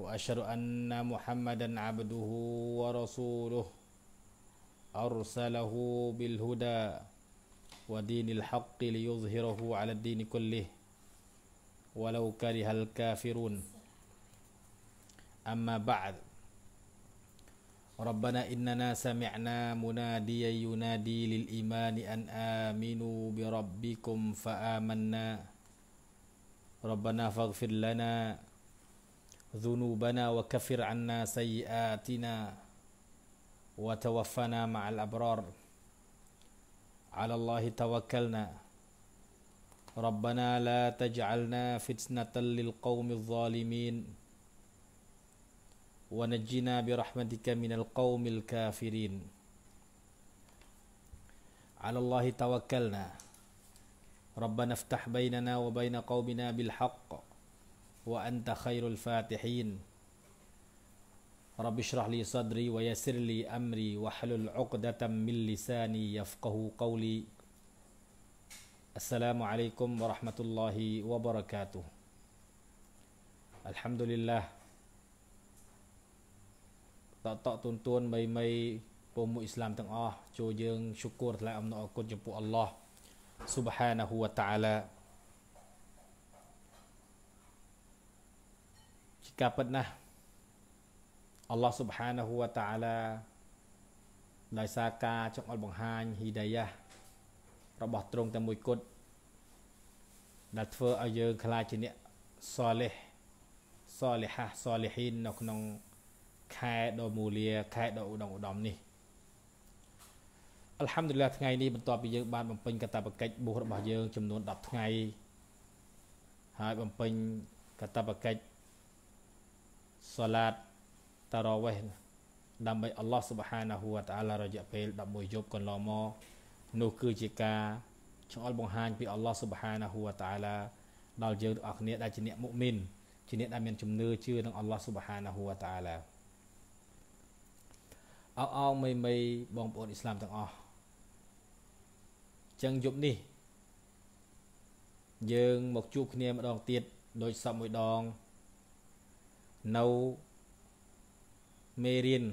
وأشهد أن محمدا عبده ورسوله أرسله بالهدى ودين الحق ليظهره على الدين كله ولو كره الكافرون أما بعد ربنا إننا سمعنا مناديا ينادي للإيمان أن آمنوا بربكم فآمنا ربنا فاغفر لنا ذنوبنا وكفر عنا سيئاتنا وتوفنا مع الأبرار على الله توكلنا ربنا لا تجعلنا فتنة للقوم الظالمين ونجنا برحمتك من القوم الكافرين على الله توكلنا ربنا افتح بيننا وبين قومنا بالحق وأنت خير الفاتحين رب اشرح لي صدري ويسر لي أمري واحلل عقدة من لساني يفقه قولي السلام عليكم ورحمة الله وبركاته الحمد لله tak tak ទុនទួនមីមីពុំមួយអ៊ីស្លាមទាំងអស់ចូលយើង شكر الله سبحانه وتعالى ការពិតណាស់អល់ឡោះ سبحانه และ تعالى ដោយសារការចង្អុលបង្ហាញហ៊ីដាយ៉ារបស់ទ្រង់តែមួយគត់ដែលធ្វើឲ្យយើងក្លាយជាអ្នកសលេះសលេហាសលេហ៊ីននៅក្នុងខែដ៏មូលាខែដ៏ឧត្តមឧត្តមនេះអัลហាំឌុលឡាថ្ងៃនេះបន្ទាប់ពីយើងបានបំពេញកាតព្វកិច្ចបុស្សរបស់យើងចំនួន10ថ្ងៃហើយបំពេញកាតព្វកិច្ចសាឡាតតារ៉ាវេះដើម្បីអល់ឡោះស៊ុបហានាហ៊ូវតាអាឡារយៈពេល11យប់កន្លងមកនោះគឺជាការឆ្អល់បង្ហាញពីអល់ឡោះស៊ុបហានាហ៊ូវតាអាឡាដល់យើងទាំងអស់គ្នាដែលជាអ្នកមុមីនជាអ្នកដែលមានជំនឿជឿនឹងអល់ឡោះស៊ុបហានាហ៊ូវតាអាឡាអោអោមីមីបងប្អូនអ៊ីស្លាមទាំងអស់ចឹងយប់នេះយើងមកជួបគ្នាម្ដងទៀតដោយសពមួយដងនៅមេរៀន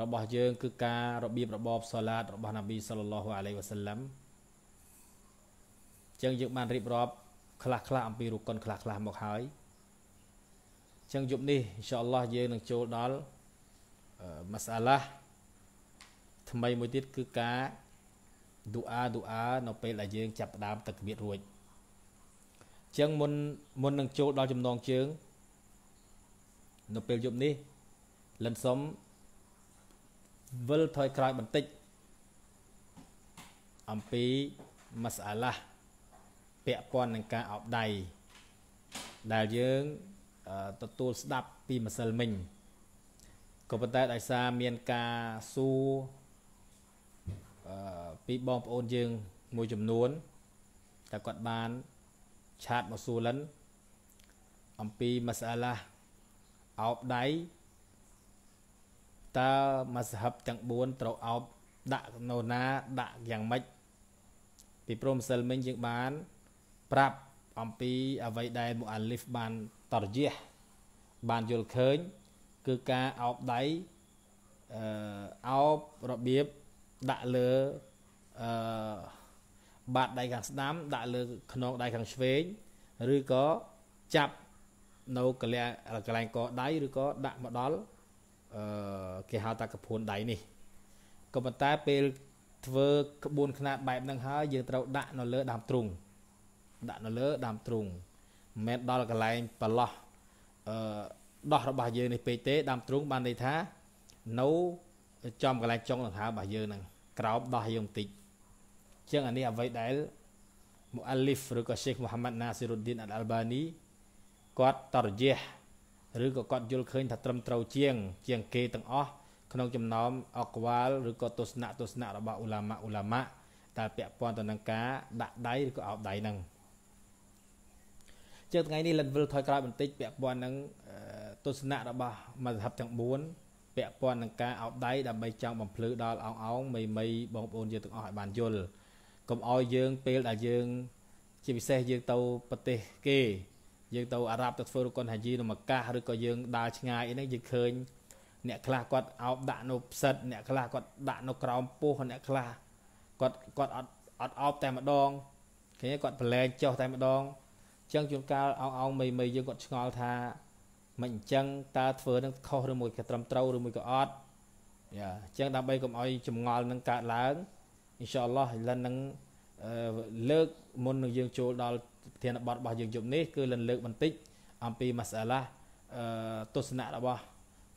របស់យើង គឺការរបៀបរបបសាឡាត របស់ណាប៊ីសល្លឡោះអាឡៃវ៉ាសាឡាំចឹងយើងបានរៀបរាប់ ខ្លះខ្លះអំពីរុកុនខ្លះខ្លះមកហើយចឹងយប់នេះអ៊ីនសាអល់ឡោះយើងនឹងចូលដល់ម៉ាសាឡាថ្មីមួយទៀតគឺការឌូអាឌូអានៅពេលដែលយើង ចាប់ផ្ដើមតក្បៀតរួចចឹងមុនមុននឹងចូលដល់ចំណងជើងនៅពេលយប់នេះលិនសុំវិលថយក្រោយបន្តិចអំពីម៉ាសាឡាពាក់ព័ន្ធនឹងការអបដៃដែលយើងទទួលស្ដាប់ពីម្សិលមិញក៏ប៉ុន្តែដោយសារមានការសួរពីបងប្អូនយើងមួយចំនួនតែគាត់បានឆាតមកសួរលិនអំពីម៉ាសាឡាអោបដៃតើមកសហបទាំង4ត្រូវអោបដាក់ណូណាដាក់យ៉ាងម៉េចពីព្រមសិលមិញយើងបាន ប្រាប់អំពី អ្វីដែលមូអាលីហ្វបានតរយះបានយល់ឃើញ គឺការអោបដៃអឺអោបរបៀបដាក់លើអឺបាតដៃខាងស្ដាំដាក់លើខ្នងដៃខាងឆ្វេងឬក៏ចាប់នៅកលែកលែងកដៃឬក៏ដាក់មកដល់អឺគេហៅថាកពួនដៃនេះក៏ប៉ុន្តែពេលធ្វើក្បួនខ្នាតបែបហ្នឹងហើយយើងត្រូវដាក់នៅលើដើមទ្រូងដាក់នៅលើដើមទ្រូងមិនមែនដល់កន្លែងប្រឡោះអឺដោះរបស់យើងនេះពេកទេដើមទ្រូងបានន័យថា នៅចំកន្លែងចុងដង្ហើមរបស់យើងហ្នឹងក្រោបដោះយើងបន្តិចជាងអានេះអ្វីដែលមូអាលីហ្វឬក៏ Sheikh Muhammad Nasiruddin Al-Albani គាត់តរយះឬក៏គាត់ យល់ឃើញថាត្រឹមត្រូវជាង ជាងគេទាំងអស់ក្នុងចំណោមអកវាលឬក៏ទស្សនៈទស្សនៈរបស់ឧឡាម៉ាឧឡាម៉ាដែលពាក់ព័ន្ធទៅនឹងការដាក់ដៃឬក៏អោបដៃហ្នឹងជាថ្ងៃនេះលិនវិលថយក្រោយបន្តិចពាក់ព័ន្ធនឹងទស្សនៈរបស់មជ្ឈបទាំង4ពាក់ព័ន្ធនឹងការអោបដៃដើម្បីចង់បំភ្លឺដល់អងអងមីមីបងប្អូនយើងទាំងអស់ឲ្យបានយល់កុំឲ្យយើងពេលដែលយើង ជាពិសេសយើងទៅប្រទេសគេយើងទៅអារ៉ាប់ទៅធ្វើរុកុនហាជីនៅមកកាសឬក៏យើងដើរឆ្ងាយអីហ្នឹងយើងឃើញអ្នកខ្លះគាត់អោបដាក់នៅផ្សិតអ្នកខ្លះគាត់ដាក់នៅក្រោមពោះអ្នកខ្លះគាត់គាត់អត់អត់អោបតែម្ដងគេគាត់ប្រឡែងចុះតែម្ដងអញ្ចឹងជួនកាលអោងអោងមីមីយើងគាត់ឆ្ងល់ថាមិនអញ្ចឹងតើធ្វើនឹងខុសឬមួយក៏ត្រឹមត្រូវឬមួយក៏អត់យ៉ាអញ្ចឹងដើម្បីកុំឲ្យចម្ងល់នឹងកើតឡើងអ៊ីនសាអល់ឡោះឥឡូវនឹងលើកមុននឹងយើងចូលដល់ធានបទរបស់យើងយប់នេះគឺលឹងលើកបន្តិចអំពីម៉ាសាឡាទស្សនៈរបស់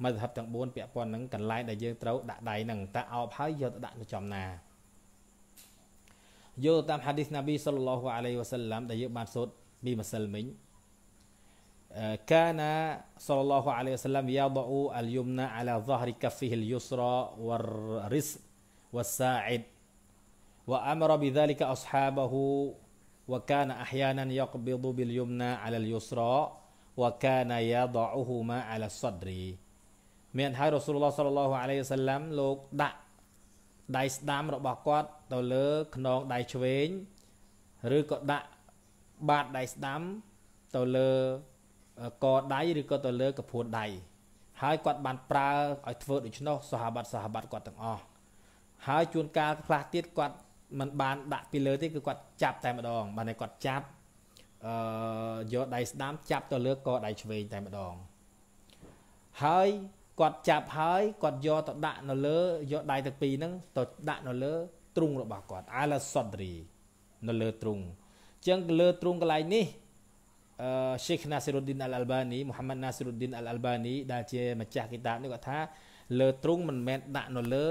មជ្ឈិបទាំង4ពាក់ព័ន្ធនឹងកន្លែងដែលយើងត្រូវដាក់ដៃនឹងតើអោបហើយយកទៅដាក់នៅចំណាយល់តាមហាឌីសណាប៊ីសល្លឡោះអាឡៃវ៉ាសឡាំដែលយើងបានសូត្រមីម្សិលមិញកាណាសល្លឡោះអាឡៃវ៉ាសឡាំយ៉ាដូអលយុមណាអាឡាហ្សាហ្រីកាហ្វីហ៊ីលយុស្រាវររិសវសាអ៊ីដ وأمر بذلك أصحابه وكان أحيانا يقبض باليمنى على اليسرى وكان يضعهما على الصدر មានហើយរ៉ូស៊ូលឡោះសល្លឡោះអាឡៃហ៊ីវសឡាំលោកដាក់ដៃស្ដាំរបស់គាត់ទៅលើខ្នងដៃឆ្វេងឬក៏ដាក់បាតដៃស្ដាំទៅលើកដៃឬក៏ទៅលើ កពួនដៃហើយគាត់បានប្រើឲ្យធ្វើដូច្នោះសហបាត់សហបាត់គាត់ទាំងអស់ហើយជួនកាលខ្លះទៀតគាត់มันបានដាក់ពីលើទេគឺគាត់ចាប់តែម្ដង បានតែគាត់ចាប់អឺយកដៃស្ដាំចាប់ទៅលើកដៃឆ្វេងតែម្ដង ហើយគាត់ចាប់ហើយគាត់យកទៅដាក់នៅលើយកដៃទាំងពីរហ្នឹងទៅដាក់នៅលើ ទ្រុងរបស់គាត់អាឡាសុតរីនៅលើទ្រុងអញ្ចឹងលើទ្រុងកន្លែងនេះអឺ Sheikh Nasiruddin Al-Albani Muhammad Nasiruddin Al-Albani ដែលជាម្ចាស់គីតាបនេះគាត់ថាលើទ្រុងមិនមែនដាក់នៅលើ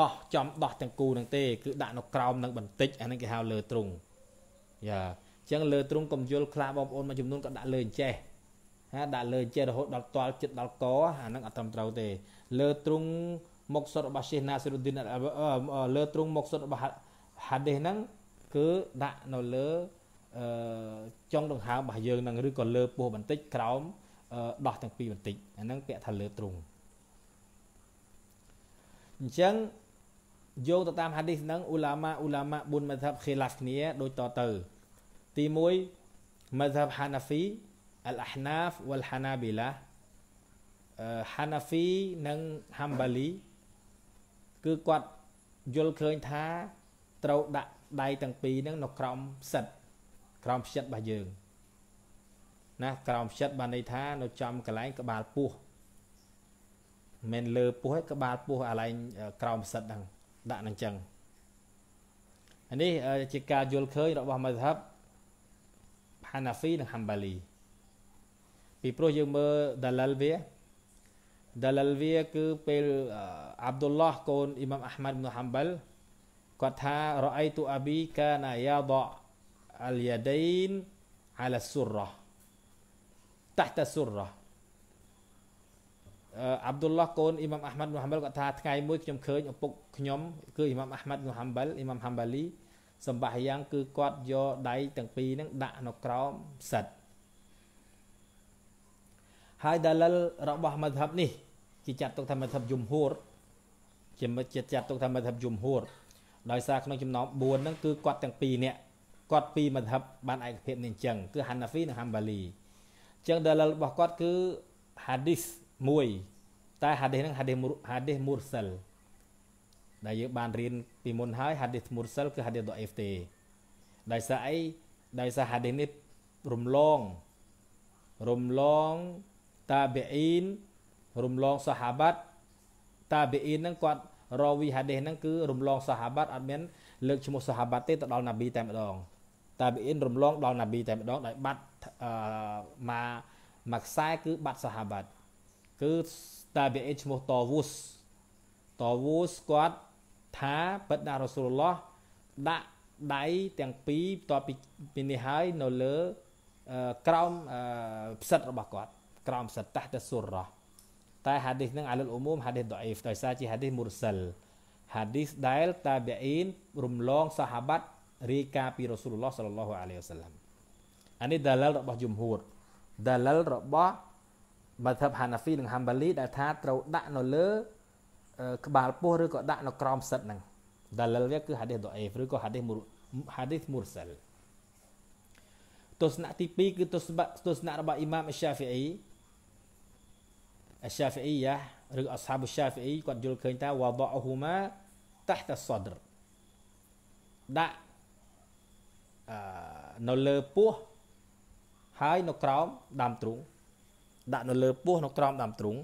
ដោះចំដោះទាំងគូនឹងទេគឺដាក់នៅក្រោមនឹងបន្តិចអានេះគេហៅលើទ្រុងយ៉ាអញ្ចឹងលើទ្រុងកុំយល់ខ្លះបងប្អូនមួយចំនួនក៏ដាក់លើអញ្ចេះហាដាក់លើចេះរហូតដល់តល់ចិត្តដល់កអានឹងអត់ត្រឹមត្រូវទេ លើទ្រុងមកសុតរបស់សេះណាសិរុឌីនលើទ្រុងមកសុតរបស់ហាដេសហ្នឹងគឺដាក់នៅលើអឺចុងដង្ហើមរបស់យើងហ្នឹងឬក៏លើពោះបន្តិចក្រោម ដោះទាំងពីរបន្តិចអាហ្នឹងពាក្យថាលើទ្រុងអញ្ចឹងយោងទៅតាមហាឌីសហ្នឹងឧឡាម៉ាឧឡាម៉ា4មជ្ឈបខេឡាស់គ្នាដូចតទៅទី1មជ្ឈបហាណាហ្វីអលអហ្នាហ្វវលហាណាប៊ីឡាហាណាហ្វីនិងហាំបាលីគឺគាត់យល់ឃើញថាត្រូវដាក់ដៃទាំងពីរហ្នឹងនៅក្រោមសិទ្ធក្រោមផ្ចិតរបស់យើង ណាក្រោមផ្ចិតបានន័យថានៅចំកន្លែងក្បាលពោះមិនលើពោះឯងក្បាលពោះអាឡែងក្រោមសិតហ្នឹងដាក់នឹងចឹងនេះជាការយល់ឃើញរបស់មជ្ឈិបហាណាហ្វីនិងហាំបាលីពីព្រោះយើងមើលដាឡាលវាដាឡាលវាគឺពេលអាប់ឌុលឡោះកូនអ៊ីម៉ាំអាហ្មាត់អ៊ីប៊ុនហាំបាលគាត់ថារ៉ៃតូអាប៊ីកាណាយ៉ាដអាលយ៉ាដៃនអាឡាស៊ុររ៉ាតាហ្តាស៊ុររ៉ាអាប់ឌុលឡោះកូនអ៊ីម៉ាំអាហ្មាត់មូហាំបលគាត់ថាថ្ងៃមួយខ្ញុំឃើញឪពុកខ្ញុំ គឺអ៊ីម៉ាំអាហ្មាត់មូហាំបលអ៊ីម៉ាំហាំបាលីសម្បាយ៉ាងគឺគាត់យកដៃទាំងពីរហ្នឹងដាក់នៅក្រោមសិតហើយដាលលរបស់មធ្យបនេះគេចាត់ទុកថាមធ្យបយមហួរជាជាចាត់ទុកថាមធ្យបយមហួរដោយសារក្នុងចំណោម4ហ្នឹងគឺគាត់ទាំងពីរនាក់គាត់ពីមធ្យបបានឯកភាពនេះអញ្ចឹងគឺហានាហ្វីនិងហាំបាលីអញ្ចឹងដាលលរបស់គាត់គឺហាឌីស1តែហាឌីសហ្នឹងហាឌីសហាឌីសមូរសិលដែលយើងបានរៀនពីមុនហើយហាឌីសមូរសិលគឺហាឌីសដអេហ្វទេដោយសារអីដោយសារហាឌីសនេះរំលងរំលងតាប៊ីអ៊ីនរំលងសាហាបាត់តាប៊ីអ៊ីនហ្នឹងគាត់ រវីហាឌីសហ្នឹងគឺ រំលងសាហាបាត់អត់មាន លើកឈ្មោះសាហាបាត់ទេទៅដល់ណាប៊ីតែម្ដងតាប៊ីអ៊ីនរំលងដល់ណាប៊ីតែម្ដងដោយបាត់អឺមកមកខ្សែគឺបាត់សាហាបាត់គឺ tabi'in ឈ្មោះ Tawus Tawus គាត់ថាបិទដាក់រ៉ូសូលឡោះដាក់ដៃទាំងពីរបន្ទាប់ពីនេះហើយនៅលើក្រោមផ្សិតរបស់គាត់ ក្រោមផ្សិតតះតសុររ៉ោះតែហាឌីសនឹងអាលុលអ៊ូមូមហាឌីសដអ៊ីហ្វដោយសារជាហាឌីសមូរសិលហាឌីសដែលតាប៊ីអ៊ីនរំលងសាហាបាត់រាយការណ៍ពីរ៉ូសូលឡោះសល្លឡោះអាឡៃវសាឡាំអានេះដាលលរបស់យមហួរដាលលរបស់មធបហានាហ្វីនិងហាំបាលីដែលថាត្រូវដាក់នៅលើក្បាលពោះឬក៏ដាក់នៅក្រោមសិតហ្នឹងដាលលវាគឺហាឌីសដអេហ្វឬក៏ហាឌីសមូហាឌីសមូរសលទស្សនៈទី2គឺទស្សនៈទស្សនៈរបស់អ៊ីម៉ាមអស្សាហ្វីអ៊ីអស្សាហ្វីអ៊ីយ៉ាឬអស្ហាបអស្សាហ្វីអ៊ីគាត់យល់ឃើញថាវ៉ាដអហ៊ូម៉ាតះតសដរដាក់អឺនៅលើពោះហើយនៅក្រោមដើមទ្រូងដាក់នៅលើពោះនៅក្រោមដើមទ្រូង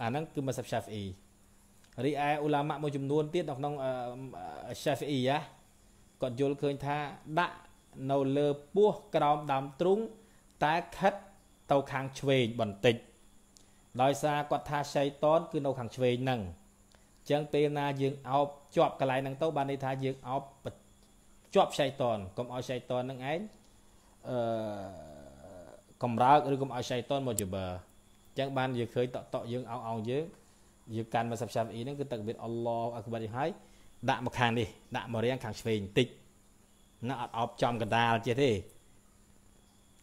អាហ្នឹងគឺ mazhab Shafi'i រីឯឧឡាម៉ាមួយចំនួនទៀតនៅក្នុង Shafi'i ហ៎គាត់យល់ឃើញថាដាក់នៅលើពោះក្រោមដើមទ្រូងតែខិតទៅខាងឆ្វេងបន្តិច ដោយសារគាត់ថាសៃតនគឺនៅខាងឆ្វេងហ្នឹងអញ្ចឹងពេលណា យើងអោបជាប់កន្លែងហ្នឹងទៅបានន័យថាយើងអោបជាប់សៃតនកុំឲ្យសៃតនហ្នឹងឯងអឺកំរើកឬកុំឲ្យសៃតុនមកជាបើអញ្ចឹងបានយើងឃើញតក់តក់យើងអោងអោងយើងយើងកាន់មកសាប់សាប់អ៊ីហ្នឹងគឺទឹកវិទ្យអល់ឡោះអក្បរនេះហើយដាក់មកខាងនេះដាក់មករៀងខាងឆ្វេងបន្តិចណាអត់អប់ចំកដាលចេះទេ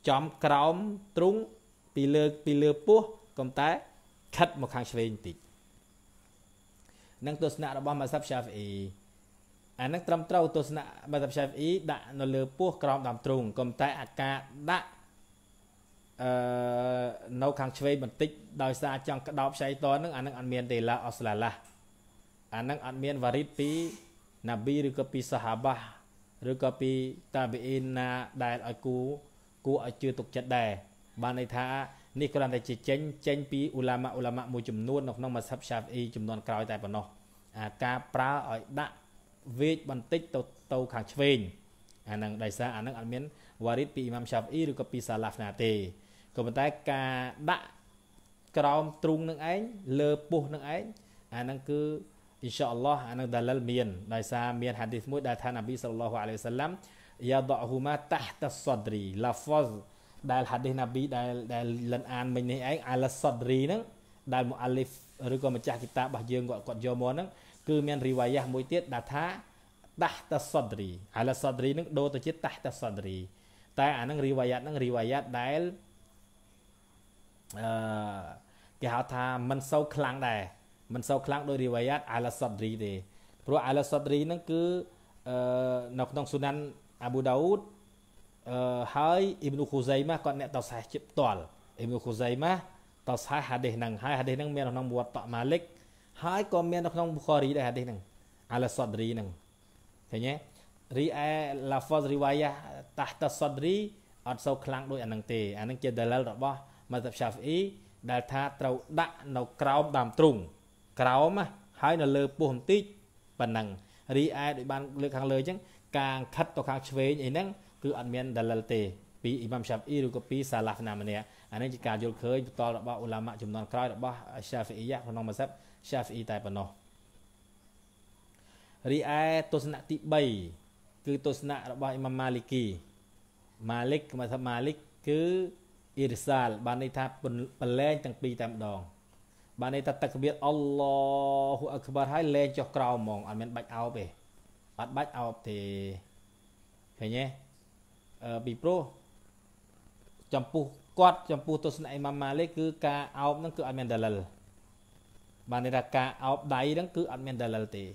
ចំក្រោមទ្រុងពីលើពីលើពោះក៏តែខិតមកខាងឆ្វេងបន្តិចនឹងទស្សនៈរបស់ម៉ាសាប់សាហ្វអ៊ីអានឹងត្រឹមត្រូវទស្សនៈម៉ាសាប់សាហ្វអ៊ីដាក់នៅលើពោះក្រោមដើមទ្រូងក៏តែអាការដាក់អឺនៅខាងឆ្វេងបន្តិចដោយសារចង់ក្តោបឆៃតនហ្នឹងអាហ្នឹងអត់មានទេឡាអស្លាឡាអាហ្នឹងអត់មានវ៉ារីតពីណាប៊ីឬក៏ពីសាហាបា ឬក៏ពីតាប៊ីអ៊ីនណាដែលឲ្យគូគូឲ្យជឿទុកចិត្តដែរបានន័យថានេះគ្រាន់តែជាចេញចេញពីឧឡាម៉ាឧឡាម៉ាមួយចំនួននៅក្នុងមស្ហបឆាហ្វអ៊ីចំនួនក្រោយតែប៉ុណ្ណោះអាការប្រើឲ្យដាក់វេកបន្តិចទៅទៅខាងឆ្វេងអាហ្នឹងដោយសារអាហ្នឹងអត់មានវ៉ារីតពីអ៊ីម៉ាំឆាហ្វអ៊ីឬក៏ពីសាឡាហ្វណាទេក៏ប៉ុន្តែការដាក់ក្រោមទ្រូងនឹងឯងលើពោះនឹងឯងអាហ្នឹងគឺអ៊ីនសាអល់ឡោះអានឹងដាលលមានដោយសារមានហាឌីសមួយដែលថានប៊ីសល្លឡោះអាឡៃវសាឡាំយ៉ាដហ៊ូម៉ាតាហតសដរីឡាហ្វសដែលហាឌីសនប៊ីដែលដែលលិនអានមិញនេះឯងអាឡាសដរីហ្នឹងដែលមូអាលីហ្វឬក៏ម្ចាស់គីតារបស់យើងគាត់គាត់យកមកហ្នឹងគឺមានរីវ៉ាយ៉ាមួយទៀតដែលថាតាហតសដរីអាឡាសដរីហ្នឹងដូរទៅជាតាហតសដរីតែអានឹងរីវ៉ាយ៉ាហ្នឹងរីវ៉ាយ៉ាដែលអឺគេហៅថាមិនសូវខ្លាំងដែរមិនសូវខ្លាំងដោយរីវ៉ៃយ៉ាតអាឡាសុតរីទេព្រោះអាឡាសុតរីហ្នឹងគឺអឺនៅក្នុងស៊ូណាន់អាប៊ូដាអ៊ូដអឺហើយអ៊ីប្នូខូសៃម៉ាគាត់អ្នកតសាសជាផ្ទាល់អ៊ីប្នូខូសៃម៉ាតសាសហាឌីសហ្នឹងហើយហាឌីសហ្នឹងមាននៅក្នុងវត្តតម៉ាលិកហើយក៏មាននៅក្នុងប៊ូខារីដែរហាឌីសហ្នឹងអាឡាសុតរីហ្នឹងឃើញទេរីអែឡាហ្វសរីវ៉ៃយ៉ាតាហ្តាសុតរីអត់សូវខ្លាំងដូចអាហ្នឹងទេអាហ្នឹងជាដលលរបស់ម៉ាសាប់សាហ្វអ៊ីដែលថាត្រូវដាក់នៅក្រោមដើមទ្រូងក្រោមហើយនៅលើពោះបន្តិចប៉ុណ្ណឹងរីឯដូចបានលើកខាងលើអញ្ចឹងការខិតទៅខាងឆ្វេងអីហ្នឹងគឺអត់មានដលិលទេពីអ៊ីម៉ាំសាហ្វអ៊ីឬក៏ពីសាឡាហ្វណាម្នាក់អានេះជាការយល់ឃើញផ្ទាល់របស់អ៊ូឡាម៉ាចំនួនក្រោយរបស់សាហ្វអ៊ីយ៉ាក្នុងម៉ាសាប់សាហ្វអ៊ីតែប៉ុណ្ណោះរីឯទស្សនៈទី3គឺទស្សនៈរបស់អ៊ីម៉ាំម៉ាលីគីម៉ាលិកមកថាម៉ាលិកគឺអ៊ីរសាលបានន័យថាប្រឡែងទាំងពីរតែម្ដងបានន័យថាតកបៀតអល់ឡោហ៊ូអក្បារហើយលែងចុះក្រោមហ្មងអត់មានបាច់អោបទេអត់បាច់អោបទេឃើញទេអឺពីព្រោះចំពោះគាត់ ចំពោះទស្សនៈអ៊ីម៉ាមម៉ាលិកគឺការអោបហ្នឹងគឺអត់មានដលិលបានន័យថាការអោបដៃហ្នឹងគឺអត់មានដលិលទេ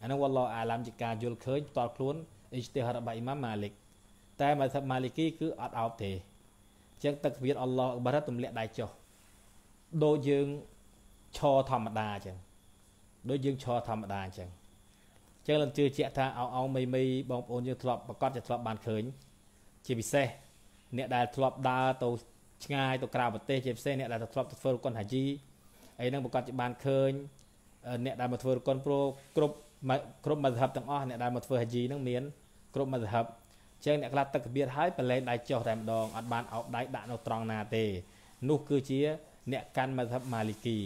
អាហ្នឹងវ៉ាឡោអាឡាមជាការយល់ឃើញផ្ទាល់ខ្លួនអ៊ីជតិហារបស់អ៊ីម៉ាមម៉ាលិក តែមកថាម៉ាលីគីគឺអត់អោបទេចឹងទឹកវិទ្យអល់ឡោះអក្បារទម្លាក់ដៃចុះដូចយើងឈរធម្មតាចឹងដូចយើងឈរធម្មតាចឹងចឹងឡើងជឿជាក់ថាអោអោមីមីបងប្អូនយើងធ្លាប់ប្រកាសជាធ្លាប់បានឃើញជាពិសេសអ្នកដែល ធ្លាប់ដើរទៅឆ្ងាយទៅក្រៅប្រទេសជាពិសេសអ្នកដែលធ្លាប់ទៅធ្វើរកុនហាជីអីហ្នឹងប្រកាសជាបានឃើញអ្នកដែលមកធ្វើរកុនព្រោះគ្រប់គ្រប់មជ្ឈិបទាំងអស់អ្នកដែលមកធ្វើហាជីហ្នឹងមានគ្រប់មជ្ឈិបចឹងអ្នកខ្លះទឹកកបៀតហើយប្រឡែងដៃចុះតែម្ដងអត់បានអោបដៃដាក់នៅត្រង់ណាទេនោះគឺជា អ្នកកាន់មធបម៉ាលីគី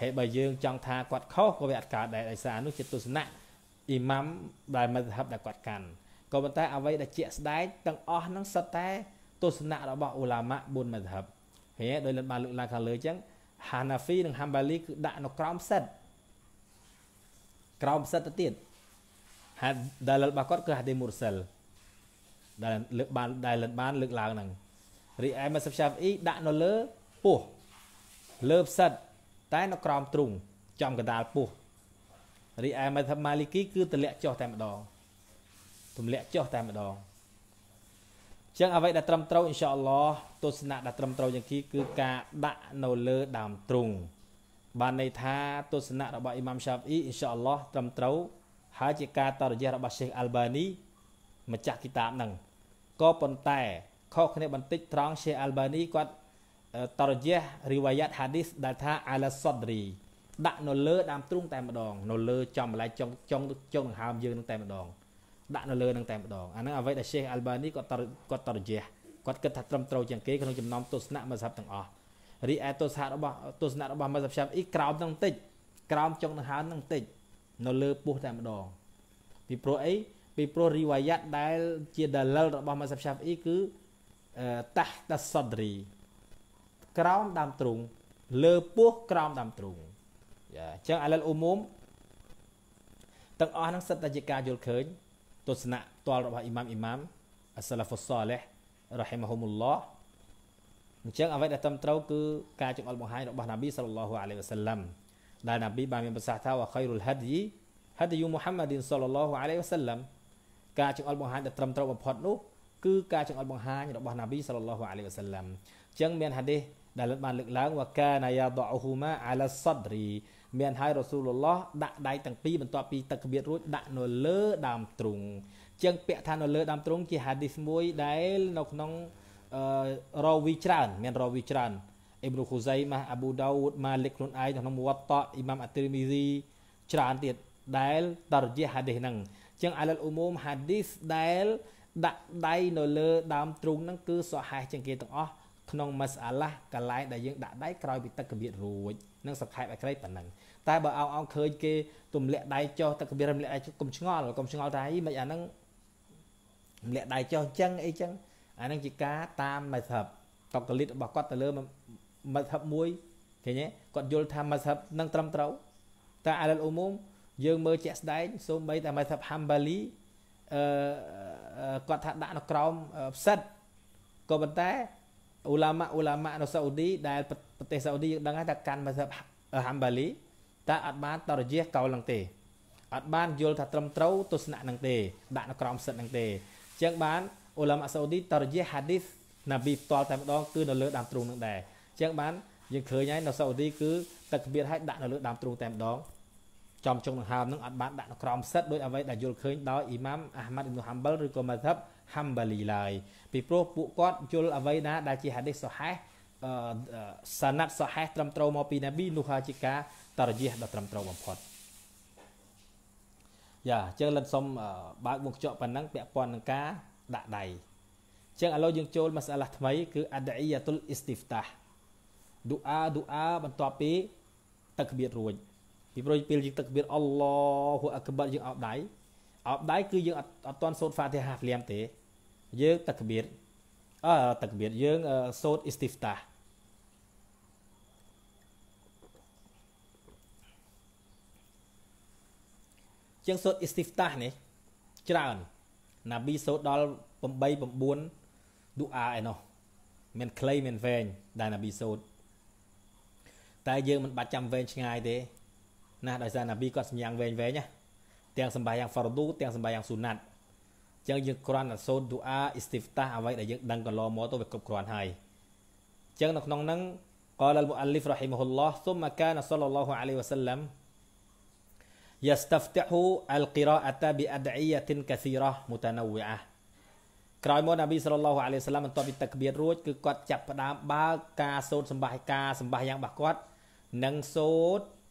ហើយបើយើងចង់ថាគាត់ខុសក៏វាអត់កើតដែរដោយសារនោះជាទស្សនៈអ៊ីម៉ាំដែលមធបដែលគាត់កាន់ក៏ប៉ុន្តែអ្វីដែលជាក់ស្ដែងទាំងអស់ហ្នឹងសិតតែ ទស្សនៈរបស់ឧឡាម៉ា4មធបហើយដោយលិនបានលើកឡើងខាងលើចឹងហាណាហ្វីនិងហាំបាលីគឺដាក់នៅក្រោមសិតក្រោមសិតទៅទៀតហើយដែលរបស់គាត់គឺហាឌីមូរសិលដែលលើកបានដែលលិនបានលើកឡើងហ្នឹងរីឯម៉ាសិបឆាហ្វអ៊ីដាក់នៅលើពោះលើផ្សិតតែនៅក្រោមទ្រូងចំកដាលពោះរីឯម៉ាថាម៉ាលីគីគឺទម្លាក់ចុះតែម្ដងទម្លាក់ចុះតែម្ដងចឹងអ្វីដែលត្រឹមត្រូវអ៊ីនសាអល់ឡោះទស្សនៈដែលត្រឹមត្រូវជាងគេគឺការដាក់នៅលើដើមទ្រូងបានន័យថាទស្សនៈរបស់អ៊ីម៉ាំឆាប់អ៊ីអ៊ីនសាអល់ឡោះត្រឹមត្រូវហើយជាការតរយៈរបស់សេះអាល់បានីម្ចាស់គីតាបហ្នឹងក៏ប៉ុន្តែខុសគ្នាបន្តិចត្រង់ Sheikh Albani គាត់តរយះរីវ៉ាយ៉ាត់ហាឌីសដែលថា ala sadri ដាក់នៅលើដើមទ្រូងតែម្ដងនៅលើចំម្លេះចុងចុងចុងដង្ហើមយើងនឹងតែម្ដងដាក់នៅលើនឹងតែម្ដងអាហ្នឹងអ្វីដែល Sheikh Albani គាត់គាត់តរយះគាត់គិតថាត្រឹមត្រូវជាងគេក្នុងចំណោមទស្សនៈមស្ហាប់ទាំងអស់រីឯទស្សនៈរបស់ទស្សនៈរបស់មស្ហាប់ឆ្នាំអ៊ីក្រោមនឹងតិចក្រោមចុងដង្ហើមនឹងតិចនៅលើពោះតែម្ដងពីព្រោះអីពីព្រោះរីវ៉ាយ៉ាត់ដែល ជាដាលិលរបស់ម៉ាសាប់ឆាប់អ៊ីគឺតាស់តាសតរីក្រោមដើមទ្រូងលើពោះក្រោមដើមទ្រូងយ៉ាអញ្ចឹងអាលិលអ៊ូមុំទាំងអស់ហ្នឹងសិតតែជាការយល់ឃើញ ទស្សនៈផ្ទាល់របស់អ៊ីម៉ាមអ៊ីម៉ាមអសឡាហ្វុសសាលេះរ៉ហ៊ីមហ៊ុមុលឡោះអញ្ចឹងអ្វីដែលត្រឹមត្រូវគឺការចង្អុលបង្ហាញរបស់ណាប៊ីសល្លឡោះអាឡៃវ៉ាសាឡាំដែលណាប៊ីបានមានប្រសាសន៍ថាវ៉ខៃរុលហាឌីហាឌីយូមូហាម៉ាឌីនសល្លឡោះអាឡៃវ៉ាសាឡាំការចង្អុលបង្ហាញដែលត្រឹមត្រូវបំផុតនោះគឺការចង្អុលបង្ហាញរបស់ណាប៊ីសល្លឡោះអាឡៃវ៉ាសាឡាមអញ្ចឹងមានហាឌីសដែល បានលើកឡើងវកាណាយ៉ាដអ៊ូម៉ាអាឡាសដរីមានហើយរ៉ាស៊ូលឡោះដាក់ដៃទាំងពីរបន្ទាប់ពីទឹកក្បៀតរួចដាក់នៅលើដើមទ្រូងអញ្ចឹងពាក្យថានៅលើដើមទ្រូងជាហាឌីសមួយដែលនៅក្នុងរ៉ូវីច្រើនមានរ៉ូវីច្រើនអ៊ីប្រូខូសៃម៉ាអ៊ូដាវូដម៉ាលិកខ្លួនឯងក្នុងមវត្តតអ៊ីម៉ាមអត្រីមីរីច្រើនទៀតដែលតរជាហាឌីសហ្នឹងចឹងអាលលអ៊ូមូមហាឌីសដែលដាក់ដៃនៅលើ ដើមទ្រូងហ្នឹងគឺសុហេះជាងគេទាំងអស់ក្នុងម៉ាសាឡាកន្លែងដែលយើងដាក់ដៃក្រោយពីទឹកកបៀតរួចនឹងសង្ខេបឲ្យក្រៃប៉ុណ្ណឹងតែបើអោអោឃើញគេទម្លាក់ដៃចុះទឹកកបៀតរំលាក់ដៃកុំឆ្ងល់កុំឆ្ងល់ថាអីមិនអាហ្នឹងរំលាក់ដៃចុះអញ្ចឹងអីចឹងអាហ្នឹងជាការតាមម៉ាសាប់តកលិតរបស់គាត់ទៅលើម៉ាសាប់មួយឃើញទេគាត់យល់ថាម៉ាសាប់នឹងត្រឹមត្រូវតែអាលលអ៊ូមូមយើងមើលជាក់ស្ដែងសូម្បីតែ method Hambali អឺគាត់ថាដាក់នៅក្រោមផ្សិតក៏ប៉ុន្តែអ៊ូឡាម៉ាអ៊ូឡាម៉ានៅសាអូឌីដែលប្រទេសសាអូឌីយើងដឹងហើយថាកាន់ method Hambali តែអត់បានតរជាកោលនឹងទេអត់បានយល់ថាត្រឹមត្រូវទស្សនៈនឹងទេដាក់នៅក្រោមផ្សិតនឹងទេអញ្ចឹងបានអ៊ូឡាម៉ាសាអូឌីតរជា hadith ណាប៊ីផ្ទាល់តែម្ដងគឺនៅលើដើមទ្រូងនឹងដែរអញ្ចឹងបានយើងឃើញហើយនៅសាអូឌីគឺទឹកវិរឲ្យដាក់នៅលើដើមទ្រូងតែម្ដងចំជុងដង្ហើមនឹងអត់បានដាក់ក្រោមសិតដោយអ្វីដែលយល់ឃើញដោយអ៊ីម៉ាមអាហ្មាត់អ៊ីមហាំបលឬក៏ម៉ាថាប់ហាំបាលីឡើយពីព្រោះពួកគាត់យល់អ្វីណាដែលជាហាឌីសសហេះសាណាត់សហេះត្រឹមត្រូវមកពីនប៊ីនោះហើយជាការតរយះដ៏ត្រឹមត្រូវបំផុតយ៉ាអញ្ចឹងលិនសុំបើកវងខ្ចក់ប៉ុណ្ណឹងពាក់ព័ន្ធនឹងការដាក់ដៃអញ្ចឹងឥឡូវយើងចូលមកសាឡាថ្មីគឺអដអ៊ីយ៉ាតុលអ៊ីស្ទីហ្វតាឌូអាឌូអាបន្ទាប់ពីតក្បៀតរួចពីព្រោះពេលយើងទឹកបៀតអល់ឡហូអាក្បាត់យើងអោបដៃអោបដៃគឺយើងអត់អត់តន់សូត្រហ្វាទីហាភ្លាមទេ យើងទឹកបៀតអឺទឹកបៀតយើងសូត្រអ៊ីស្ទីហ្វតាជាងសូត្រអ៊ីស្ទីហ្វតានេះច្រើនណាប៊ីសូត្រដល់8 9ឌូអាឯណោះមានខ្លីមានវែងដែលណាប៊ីសូត្រតែយើងមិនបាច់ចាំវែងឆ្ងាយទេណាដោយសារណាប៊ីគាត់សម្យ៉ាងវែងវែងណាទាំងសម្បាយ៉ាងហ្វរឌូទាំងសម្បាយ៉ាងស៊ូណាត់អញ្ចឹងយើងគ្រាន់តែសូត្រឌូអាអ៊ីស្ទីហ្វតាអ្វីដែលយើងដឹងកន្លងមកទៅវាគ្រប់គ្រាន់ហើយអញ្ចឹងនៅក្នុងហ្នឹង قال المؤلف رحمه الله ثم كان صلى الله عليه وسلم يستفتح القراءة بأدعية كثيرة متنوعة ក្រោយមកនប៊ីសល្លោះអាឡៃសាឡាមបន្ទាប់ពីតក្បៀតរួចគឺគាត់ចាប់ផ្ដើមបើកការសូត្រសម្បាសការសម្បាសយ៉ាងរបស់គាត់និងសូត្រ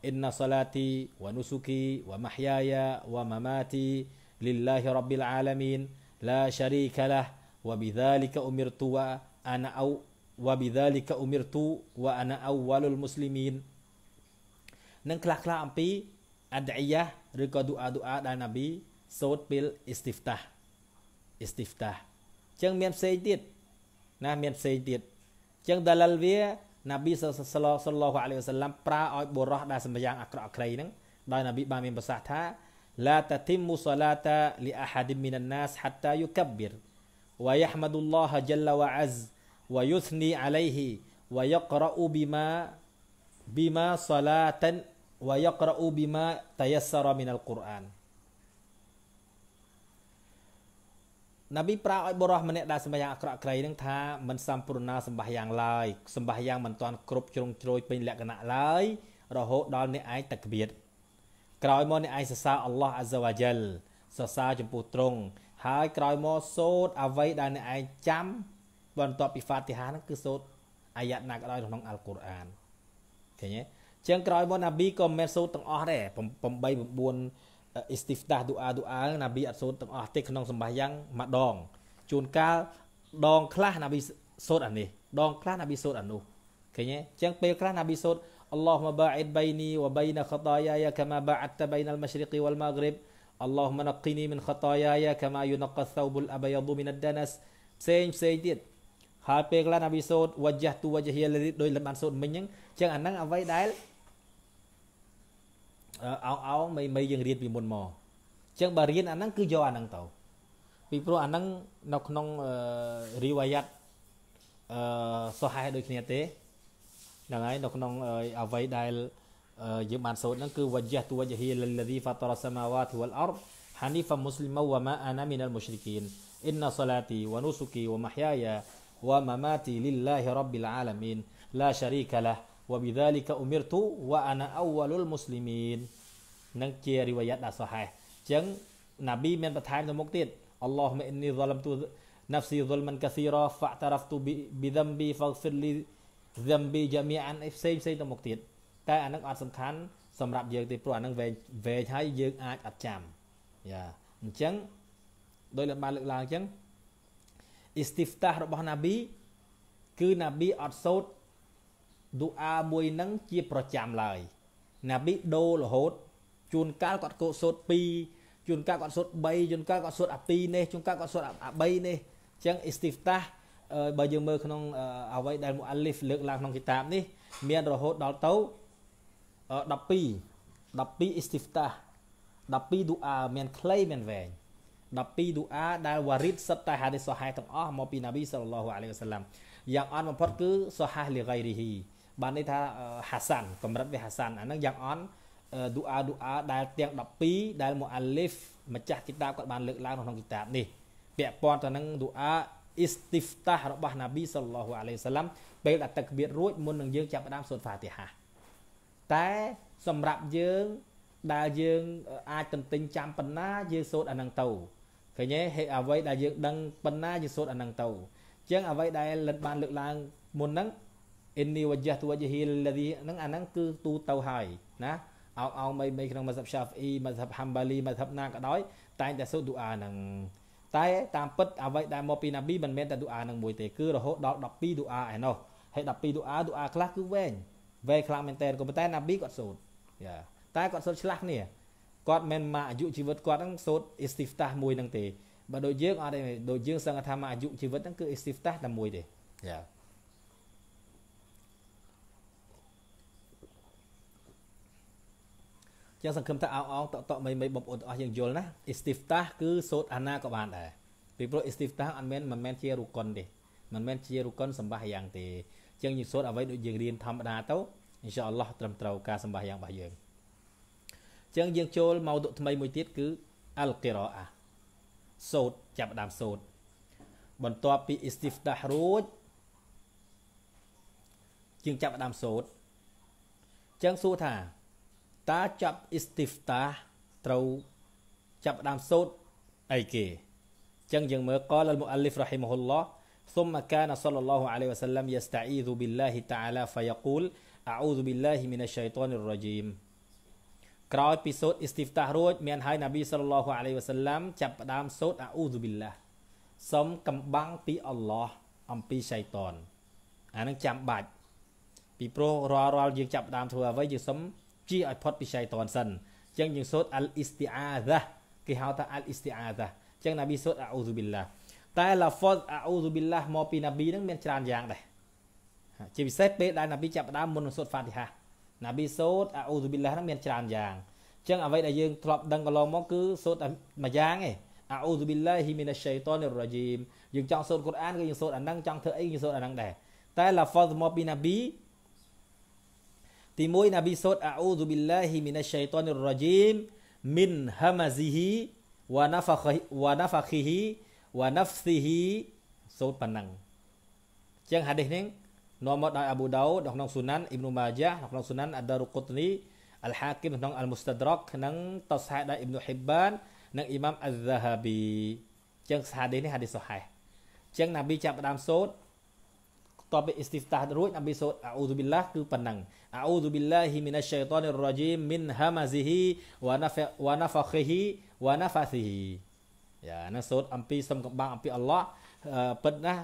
Inna salati wa nusuki wa mahyaya wa mamati lillahi rabbil alamin la syarika lah wa bidzalika umirtu wa ana au wa bidzalika umirtu wa ana awwalul muslimin. Nang kelak-kelak ampi ad'iyah dan Nabi, du'a pil istiftah istiftah nah ceng dalal wie ណាប៊ីសសឡសឡោះអាឡៃវសាឡាំប្រើឲ្យបុរសដែលសម្យ៉ាងអាក្រក់អាក្រៃហ្នឹងដោយណាប៊ីបានមានប្រសាសន៍ថា لا تتم صلاة لأحد من الناس حتى يكبر ويحمد الله جل وعز ويثني عليه ويقرأ بما بما صلاة ويقرأ بما تيسر من القرآن ណាប៊ីប្រាឲ្យបុរសម្នាក់ដែលសម្បាយ៉ាងអាក្រក់ក្រីនឹងថាមិនសម្ពូរណាសម្បាយ៉ាងឡើយសម្បាយ៉ាងមិនទាន់គ្រប់ជ្រុងជ្រោយពេញលក្ខណៈឡើយរហូតដល់អ្នកឯងតក្បៀតក្រោយមកអ្នកឯងសរសើរអល់ឡោះអាហ្សាវ៉ាជលសរសើរចំពោះទ្រង់ហើយក្រោយមកសូត្រអ្វីដែលអ្នកឯងចាំបន្ទាប់ពីហ្វាទីហាហ្នឹងគឺសូត្រអាយ៉ាត់ណាក៏ដោយក្នុងអល់កុរអានឃើញទេជាងក្រោយមកណាប៊ីក៏មិនសូត្រទាំងអស់ដែរ8 9អ៊ីស្ទីហ្វតាស់ឌូអាឌូអាណាប៊ីអត់សូត្រទាំងអស់ទេក្នុងសម្បាយ៉ាងម្ដងជួនកាលដងខ្លះណាប៊ីសូត្រអានេះដងខ្លះណាប៊ីសូត្រអានោះឃើញទេអញ្ចឹងពេលខ្លះណាប៊ីសូត្រ اللهم باعد بيني وبين خطاياي كما بعدت بين المشرق والمغرب اللهم نقني من خطاياي كما ينقى الثوب الابيض من الدنس ផ្សេងផ្សេងទៀតហើយពេលខ្លះណាប៊ីសូត្រវជ្ជះទូវជ្ជះលិដោយលំបានសូត្រមិញអញ្ចឹងអញ្ចឹងអាហ្នឹងអ្វីដែលអោងអោងមិនមិនយើងរៀនពីមុនមកអញ្ចឹងបើរៀនអាហ្នឹងគឺយកអាហ្នឹងទៅពីព្រោះអាហ្នឹងនៅក្នុងរីវ៉ាយ៉ាត់អឺសោះហេដូចគ្នាទេហ្នឹងហើយនៅក្នុងអ្វីដែលយើងបានសូត្រហ្នឹងគឺវជ្ជះទួយហ៊ីលលឌីហ្វាតរសមាវ៉ាទវលអរហានីហ្វាមូស្លីមវ៉ាម៉ាអាណាមីនលមុស្លីគីនអ៊ីនណាសឡាទីវ៉ានូសុគីវ៉ាម៉ាហ្យាយ៉ាវ៉ាម៉ាម៉ាទីលិលឡាហ៊ីរ៉ាប់ប៊ីលអាឡាមីនឡា شريك له វបិដាលីកាអ៊ូមីរទូវ៉ាអាណាអវលុលមូស្លីមីននឹងជារីវយ៉ាត់ដែលសហេះអញ្ចឹងណាប៊ីមានបន្ថែមទៅមុខទៀតអល់ឡោះមអ៊ីនីហ្សាឡាំទូ نفسي ظلما كثيرا فاعترفت بذنبي فاغفر لي ذنبي جميعا ផ្សេងផ្សេងទៅមុខទៀតតែអានឹងអត់សំខាន់សម្រាប់យើងទេព្រោះអានឹងវែងវែងហើយយើងអាចអត់ចាំយ៉ាអញ្ចឹងដោយលោកបានលើកឡើងអញ្ចឹងអ៊ីស្ទីហ្វតារបស់ណាប៊ីគឺណាប៊ីអត់សូត្រឌូអាមួយនឹងជាប្រចាំឡើយណាប៊ីដូរហូតជួនកាលគាត់កោសូត្រ2ជួនកាលគាត់សូត្រ3ជួនកាលគាត់សូត្រអា2នេះជួនកាលគាត់សូត្រអា3នេះអញ្ចឹងអ៊ីស្ទីហ្វតាបើយើងមើលក្នុងអ្វីដែលមូអាលីហ្វលើកឡើងក្នុងគីតាបនេះ មានរហូតដល់ទៅ12 12 istiftah 12 du'a មានខ្លីមានវែង12 du'a ដែលវ៉ារីតសិតតែហាឌីសសហៃទាំងអស់មកពីណាប៊ីសល្លឡោះអាឡៃវ៉ាសាឡាំយ៉ាងអត់បំផុតគឺសហះលីហ្កៃរីហ៊ីបានន័យថាហាសាន កម្រិតវាហាសានអាហ្នឹងយ៉ាងអន់ឌូអាឌូអាដែលទាំង12ដែលមូអាលីហ្វម្ចាស់គីតាបគាត់បានលើកឡើងក្នុងគីតាបនេះពាក់ព័ន្ធទៅនឹងឌូអាអ៊ីស្ទីហ្វតារបស់ណាប៊ីសល្លោះអាឡៃសាឡាំពេលដែលទឹកបៀតរួចមុននឹងយើងចាប់ផ្ដើមសូត្រហ្វាទីហាតែសម្រាប់យើងដែលយើងអាចទន្ទិញចាំប៉ុណ្ណាយើងសូត្រអានឹងទៅឃើញទេហេអ្វីដែលយើងដឹងប៉ុណ្ណាយើងសូត្រអានឹងទៅអញ្ចឹងអ្វីដែលលិនបានលើកឡើងមុនហ្នឹងអ៊ីននីវជាតវជាហ៊ីលឡាឌីហ្នឹងអាហ្នឹងគឺទូទៅហើយណាអោអោមីមីក្នុងមស្ហបឆាហ្វអ៊ីមស្ហបហាំបាលីមស្ហបណាក៏ដោយតែងតែសូត្រឌូអាហ្នឹងតែតាមពិតអ្វីដែលមកពីណាប៊ីមិនមែនតែឌូអាហ្នឹងមួយទេគឺរហូតដល់12ឌូអាឯណោះហើយ12ឌូអាឌូអាខ្លះគឺវែងវែងខ្លាំងមែនតើក៏ប៉ុន្តែណាប៊ីគាត់សូត្រយ៉ាតែគាត់សូត្រឆ្លាស់គ្នាគាត់មិនមកអាយុជីវិតគាត់ហ្នឹងសូត្រអ៊ីស្ទីហ្វតាស់មួយហ្នឹងទេបើដូចយើងអត់ទេដូចយើងសឹងថាមកអាយុជីវិតហ្នឹងគឺអ៊ីស្ទីហ្វតាស់តែមួយទេយ៉ាចឹងសង្ឃឹមថាអោអោតតមីមីបងប្អូនទាំងអស់យើងយល់ណាអ៊ីស្ទីហ្វតាគឺសូត្រអាណាក៏បានដែរពីព្រោះអ៊ីស្ទីហ្វតាអត់មែនមិនមែនជារុកុនទេមិនមែនជារុកុនសម្បាសយ៉ាងទេចឹងយើងសូត្រអ្វីដូចយើងរៀនធម្មតាទៅអ៊ីនសាអល់ឡោះត្រឹមត្រូវការសម្បាសយ៉ាងរបស់យើងចឹងយើងចូលមកទុថ្មីមួយទៀតគឺអលគីរ៉ាសូត្រចាប់ដើមសូត្របន្ទាប់ពីអ៊ីស្ទីហ្វតារួចយើងចាប់ដើមសូត្រចឹងសួរថាតាចាប់អ៊ីស្ទីហ្វតាត្រូវចាប់ដើមសូត្រអីគេអញ្ចឹងយើងមើលកលមុអលីហ្វរ៉ហ៊ីមហ៊ុលឡោះ ثم كان صلى الله عليه وسلم يستعيذ بالله تعالى فيقول أعوذ بالله من الشيطان الرجيم ក្រោយពីសូត្រអ៊ីស្ទីហ្វតារួចមានហើយណាប៊ីសល្លឡោះអាឡៃវ៉ាសាឡាំចាប់ផ្ដើមសូត្រអាអ៊ូស៊ូប៊ីឡាសូមកំបាំងពីអល់ឡោះអំពីសៃតនអានឹងចាំបាច់ពីព្រោះរាល់រាល់យើងចាប់ផ្ដើមធ្វើអ្វីយើងសូមព្យាឲ្យផុតពីឆៃតនសិនអញ្ចឹងយើងសូត្រអលអ៊ីស្ទីអាហ្សាគេហៅថាអលអ៊ីស្ទីអាហ្សាអញ្ចឹងណាប៊ីសូត្រអាអ៊ូស៊ូប៊ីឡាតែឡាហ្វសអាអ៊ូស៊ូប៊ីឡាមកពីណាប៊ីហ្នឹងមានច្រើនយ៉ាងដែរជាពិសេសពេលដែលណាប៊ីចាប់ផ្ដើមមុននឹងសូត្រហ្វាទីហាណាប៊ីសូត្រអាអ៊ូស៊ូប៊ីឡាហ្នឹងមានច្រើនយ៉ាងអញ្ចឹងអ្វីដែលយើងធ្លាប់ដឹងកន្លងមកគឺសូត្រមួយយ៉ាងឯងអាអ៊ូស៊ូប៊ីឡាហ៊ីមីណាឆៃតនរ៉ាជីមយើងចង់សូត្រកូរ៉ានគឺយើងសូត្រអាហ្នឹងចង់ធ្វើអីយើងសូត្រអាហ្នឹងដែរតែឡាហ្វសមកពីណាប៊ីទី1ណាប៊ីសូតអាអ៊ូស៊ូប៊ីឡាហ៊ីមីណាឆៃតានីររ៉ាជីមមីនហាម៉ាស៊ីហ៊ីវ៉ាណាហ្វាខីវ៉ាណាហ្វាខីហ៊ីវ៉ាណាហ្វស៊ីហ៊ីសូត្រប៉ុណ្ណឹងចឹងហាឌីសនេះនាំមកដោយអាប៊ូដាវនៅក្នុងស៊ូណានអ៊ីប្នូម៉ាជានៅក្នុងស៊ូណានអាដារុកុតនីអលហាគីមក្នុងអលមុស្តាដរកនិងតស្ហាដោយអ៊ីប្នូហ៊ីបាននិងអ៊ីម៉ាមអាហ្សាហាប៊ីចឹងហាឌីសនេះហាឌីសសូហៃចឹងណាប៊ីចាប់ផ្ដើមសូត្រតបអ៊ីស្ទីហ្តារួចអាមីសូតអាអ៊ូឌូប៊ីឡាគឺប៉ុណ្ណឹងអាអ៊ូឌូប៊ីឡាហ៊ីមីណាឆៃតានីររ៉ាជីមមីនហាម៉ាស៊ីហ៊ីវ៉ាណាហ្វាវ៉ាណាហ្វាខីហ៊ីវ៉ាណាហ្វាស៊ីហ៊ីយ៉ាណាសូតអំពីសុំកំបាំងអំពីអល់ឡោះពិតណាស់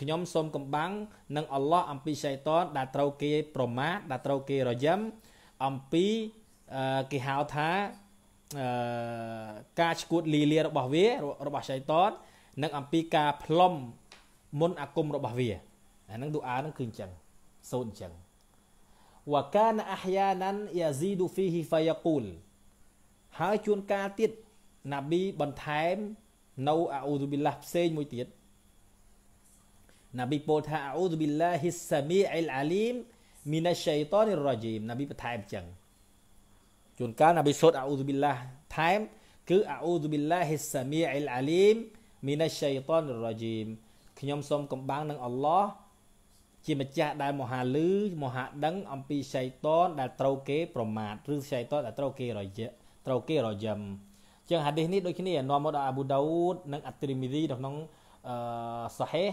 ខ្ញុំសូមកំបាំងនឹងអល់ឡោះអំពីឆៃតានដែលត្រូវគេ ប្រមាថដែលត្រូវគេរយំអំពីគេហៅថាការឈួតលីលា របស់វារបស់ឆៃតាននិងអំពីការផ្លុំមុនអាគមរបស់វាអាហ្នឹងឌូអាហ្នឹងគឺអញ្ចឹងសូត្រអញ្ចឹងវកានអះយ៉ាណានយ៉ាស៊ីឌូហ្វីហ៊ីហ្វាយ៉ាកូលហើយជួនកាលទៀតណាប៊ីបន្ថែមនៅអាអ៊ូឌូប៊ីឡាផ្សេងមួយទៀតណាប៊ីពោលថាអាអ៊ូឌូប៊ីឡាហ៊ីសាមីអ៊ីលអាលីមមីណាឆៃតនរ៉ាជីមណាប៊ីបន្ថែមអញ្ចឹងជួនកាលណាប៊ីសូត្រអាអ៊ូឌូប៊ីឡាថែមគឺអាអ៊ូឌូប៊ីឡាហ៊ីសាមីអ៊ីលអាលីមមីណាឆៃតនរ៉ាជីមខ្ញុំសូមកំបាំងនឹងអល់ឡោះជាម្ចាស់ដែលមហាលឺមហាដឹងអំពីសៃតនដែលត្រូវគេ ប្រមាថឬសៃតនដែលត្រូវគេរយៈត្រូវគេរយឹមជាងហាឌីសនេះដូចគ្នានាំមកដល់អាប៊ូដាវូដនិងអត្រីមីរីនៅក្នុងអឺសាហេ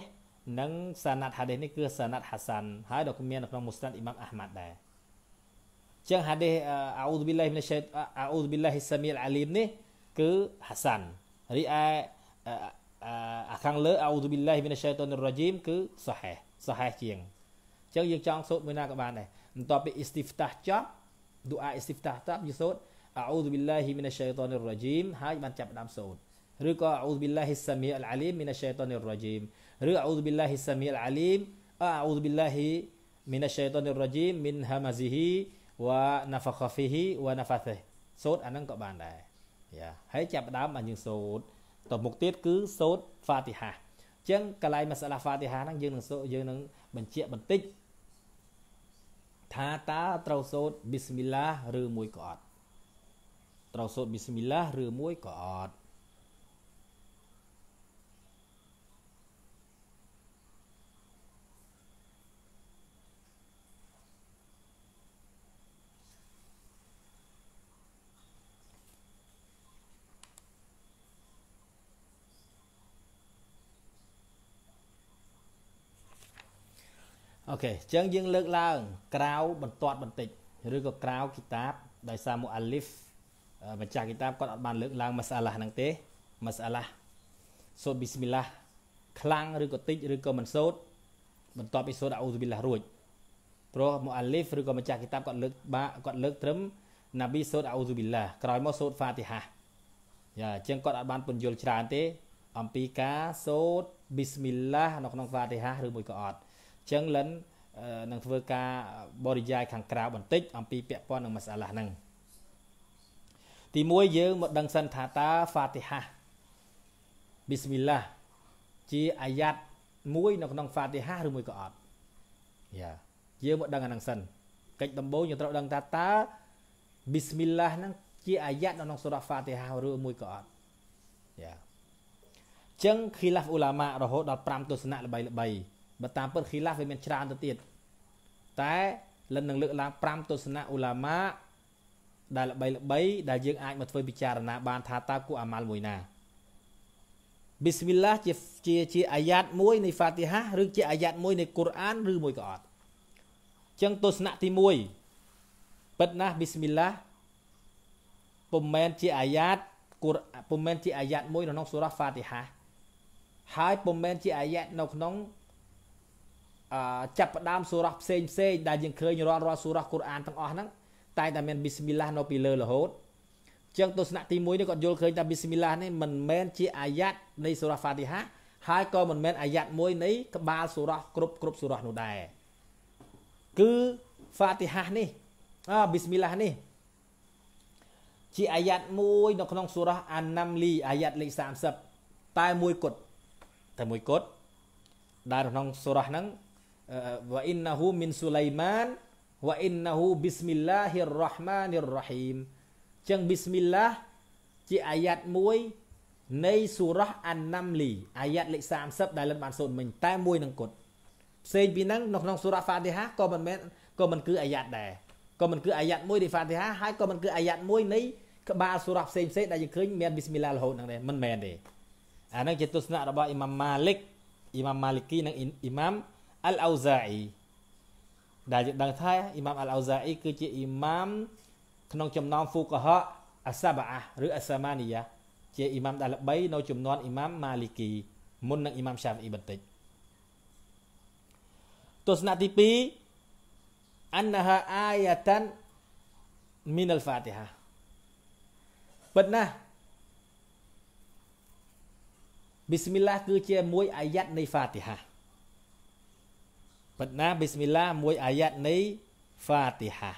និងសាណាត់ហាឌីសនេះគឺសាណាត់ហាសាន់ហើយដល់មាននៅក្នុងមូស្តាត់អ៊ីម៉ាំអាហ្មាត់ដែរជាងហាឌីសអាអ៊ូឌប៊ីឡាហ៊ីមីនសៃអាអ៊ូឌប៊ីឡាហ៊ីសាមីលអាលីមនេះគឺហាសាន់រីឯអាខាងលើអាអ៊ូឌប៊ីឡាហ៊ីមីនសៃតនរ៉ាជីមគឺសាហេសហេះជាងអញ្ចឹងយើងចង់សូត្រមួយណាក៏បានដែរបន្ទាប់ពី istiftah ចប់ dua istiftah តប់យើងសូត្រ a'udhu billahi minash shaitanir rajim ហើយបានចាប់ដើមសូត្រឬក៏ a'udhu billahi sami'il alim minash shaitanir rajim ឬ a'udhu billahi sami'il alim a'udhu billahi minash shaitanir rajim min hamazihi wa nafakhfihi wa nafathihi សូត្រអានឹងក៏បានដែរយ៉ាហើយចាប់ដើមបានយើងសូត្រតមុខទៀតគឺសូត្រ Fatiha ចឹងកលៃមសាឡាហ្វាទីហាហ្នឹងយើងនឹងសូត្រយើងនឹងបញ្ជាក់បន្តិចថាតើត្រូវសូត្រប៊ីស្មិលឡាឬមួយក៏អត់ត្រូវសូត្រប៊ីស្មិលឡាឬមួយក៏អត់អូខេអញ្ចឹងយើងលើកឡើង ក្រៅបន្ទាត់បន្តិចឬក៏ក្រៅគីតាបដោយសារមុអាលីហ្វម្ចាស់គីតាបគាត់អត់បានលើកឡើងម៉ាសាឡាហ្នឹងទេម៉ាសាឡាសូត្រប៊ីស្មិឡាខ្លាំងឬក៏តិចឬក៏មិនសូត្របន្ទាប់ពីសូត្រអាអ៊ូស៊ុប៊ីឡារួចព្រោះមុអាលីហ្វឬក៏ម្ចាស់គីតាបគាត់លើកបាគាត់លើកត្រឹមណាប៊ីសូត្រអាអ៊ូស៊ុប៊ីឡាក្រោយមកសូត្រហ្វាទីហាយ៉ាអញ្ចឹងគាត់អាចបានពន្យល់ច្រើនទេ អំពីការសូត្រប៊ីស្មិឡានៅក្នុងហ្វាទីហាឬមួយក៏អត់ចឹងលិននឹងធ្វើការបរិយាយខាងក្រៅបន្តិចអំពីពាក់ព័ន្ធនឹងមសាឡាហ្នឹងទី1យើងមកដឹងសិនថាតើហ្វាទីហាប៊ីស្មិលឡាជាអាយ៉ាត់មួយនៅក្នុងហ្វាទីហាឬមួយក៏អត់យ៉ាយើងមកដឹងអាហ្នឹងសិនកិច្ចដំបូងយើងត្រូវដឹង ថាតើប៊ីស្មិលឡាហ្នឹងជាអាយ៉ាត់នៅក្នុងសូរ៉ាហ្វាទីហាឬមួយក៏អត់យ៉ាចឹង khilaf ឧឡាម៉ារហូតដល់5ទស្សនៈល្បីល្បីបើតាមពិតឃីឡាវាមានច្រើនទៅទៀតតែលិននឹងលើកឡើង5ទស្សនៈឧឡាម៉ាដែលល្បីល្បីដែលយើងអាចមកធ្វើពិចារណាបានថាតើគួរអាម៉ាល់មួយណាប៊ីស្មិលឡាហ៍ជាជាជាអាយ៉ាតមួយនៃហ្វាទីហាឬជាអាយ៉ាតមួយនៃកូរ៉ានឬមួយក៏អត់អញ្ចឹងទស្សនៈទី1ពិតណាស់ប៊ីស្មិលឡាហ៍ពុំមែនជាអាយ៉ាតកូរ៉ានពុំមែនជាអាយ៉ាតមួយនៅក្នុងសូរ៉ាហ្វាទីហាហើយពុំមែនជាអាយ៉ាតនៅក្នុងចាប់ផ្ដើមសូរ៉ាស់ផ្សេងផ្សេងដែលយើងឃើញរាល់រាល់សូរ៉ាស់កូរ៉ានទាំងអស់ហ្នឹងតែតែមានប៊ីស្មិលឡានៅពីលើរហូតចឹងទស្សនៈទី1នេះគាត់យល់ឃើញថាប៊ីស្មិលឡានេះមិនមែនជាអាយ៉ាត់នៃសូរ៉ាហ្វាទីហា ហើយក៏មិនមែនអាយ៉ាត់មួយនៃក្បាលសូរ៉ាគ្រប់គ្រប់សូរ៉ានោះដែរគឺហ្វាទីហានេះអប៊ីស្មិលឡានេះជាអាយ៉ាត់មួយ នៅក្នុងសូរ៉ាអាណាំលីអាយ៉ាត់លេខ30តែមួយគត់តែមួយគត់ដែលក្នុងសូរ៉ាហ្នឹង wa innahu min Sulaiman wa innahu bismillahirrahmanirrahim ចឹង bismillah ជាអាយ៉ាត់មួយនៃសូរ៉ាស់អាណាំលីអាយ៉ាត់លេខ30ដែលលិនបានសូត្រមិញតែមួយនឹងគត់ផ្សេងពីហ្នឹងនៅក្នុងសូរ៉ាហ្វាទីហាក៏មិនមែនក៏មិនគឺអាយ៉ាត់ដែរក៏មិនគឺអាយ៉ាត់មួយនៃហ្វាទីហាហើយក៏មិនគឺអាយ៉ាត់មួយនៃក្បាលសូរ៉ាផ្សេងផ្សេងដែលយើងឃើញមានប៊ីស្មិលឡារហូតហ្នឹងដែរមិនមែនទេអាហ្នឹងជាទស្សនៈរបស់អ៊ីម៉ាមម៉ាលិកអ៊ីម៉ាមម៉ាលិកីនិងអ៊ីម៉ាមអលអ៊ូហ្សាអ៊ីដែលយើងដឹងថាអ៊ីម៉ាមអលអ៊ូហ្សាអ៊ីគឺជាអ៊ីម៉ាមក្នុងចំណោមហ្វូកហៈអាសាបាឬអាសាម៉ានីយ៉ាជាអ៊ីម៉ាមដែលល្បីនៅ ចំនួនអ៊ីម៉ាមម៉ាលីគីមុននឹងអ៊ីម៉ាមឆាហ្វអ៊ីបន្តិចទស្សនៈទី2អណ្ណហាអាយ៉ាតាន់មីនអលហ្វាទីហាពិតណាស់បិស្មិលឡាហ៍គឺជា មួយអាយ៉ាត់នៃហ្វាទីហាបណ្ណាបិស្មិឡាមួយអាយ៉ាត់នៃហ្វាទីហា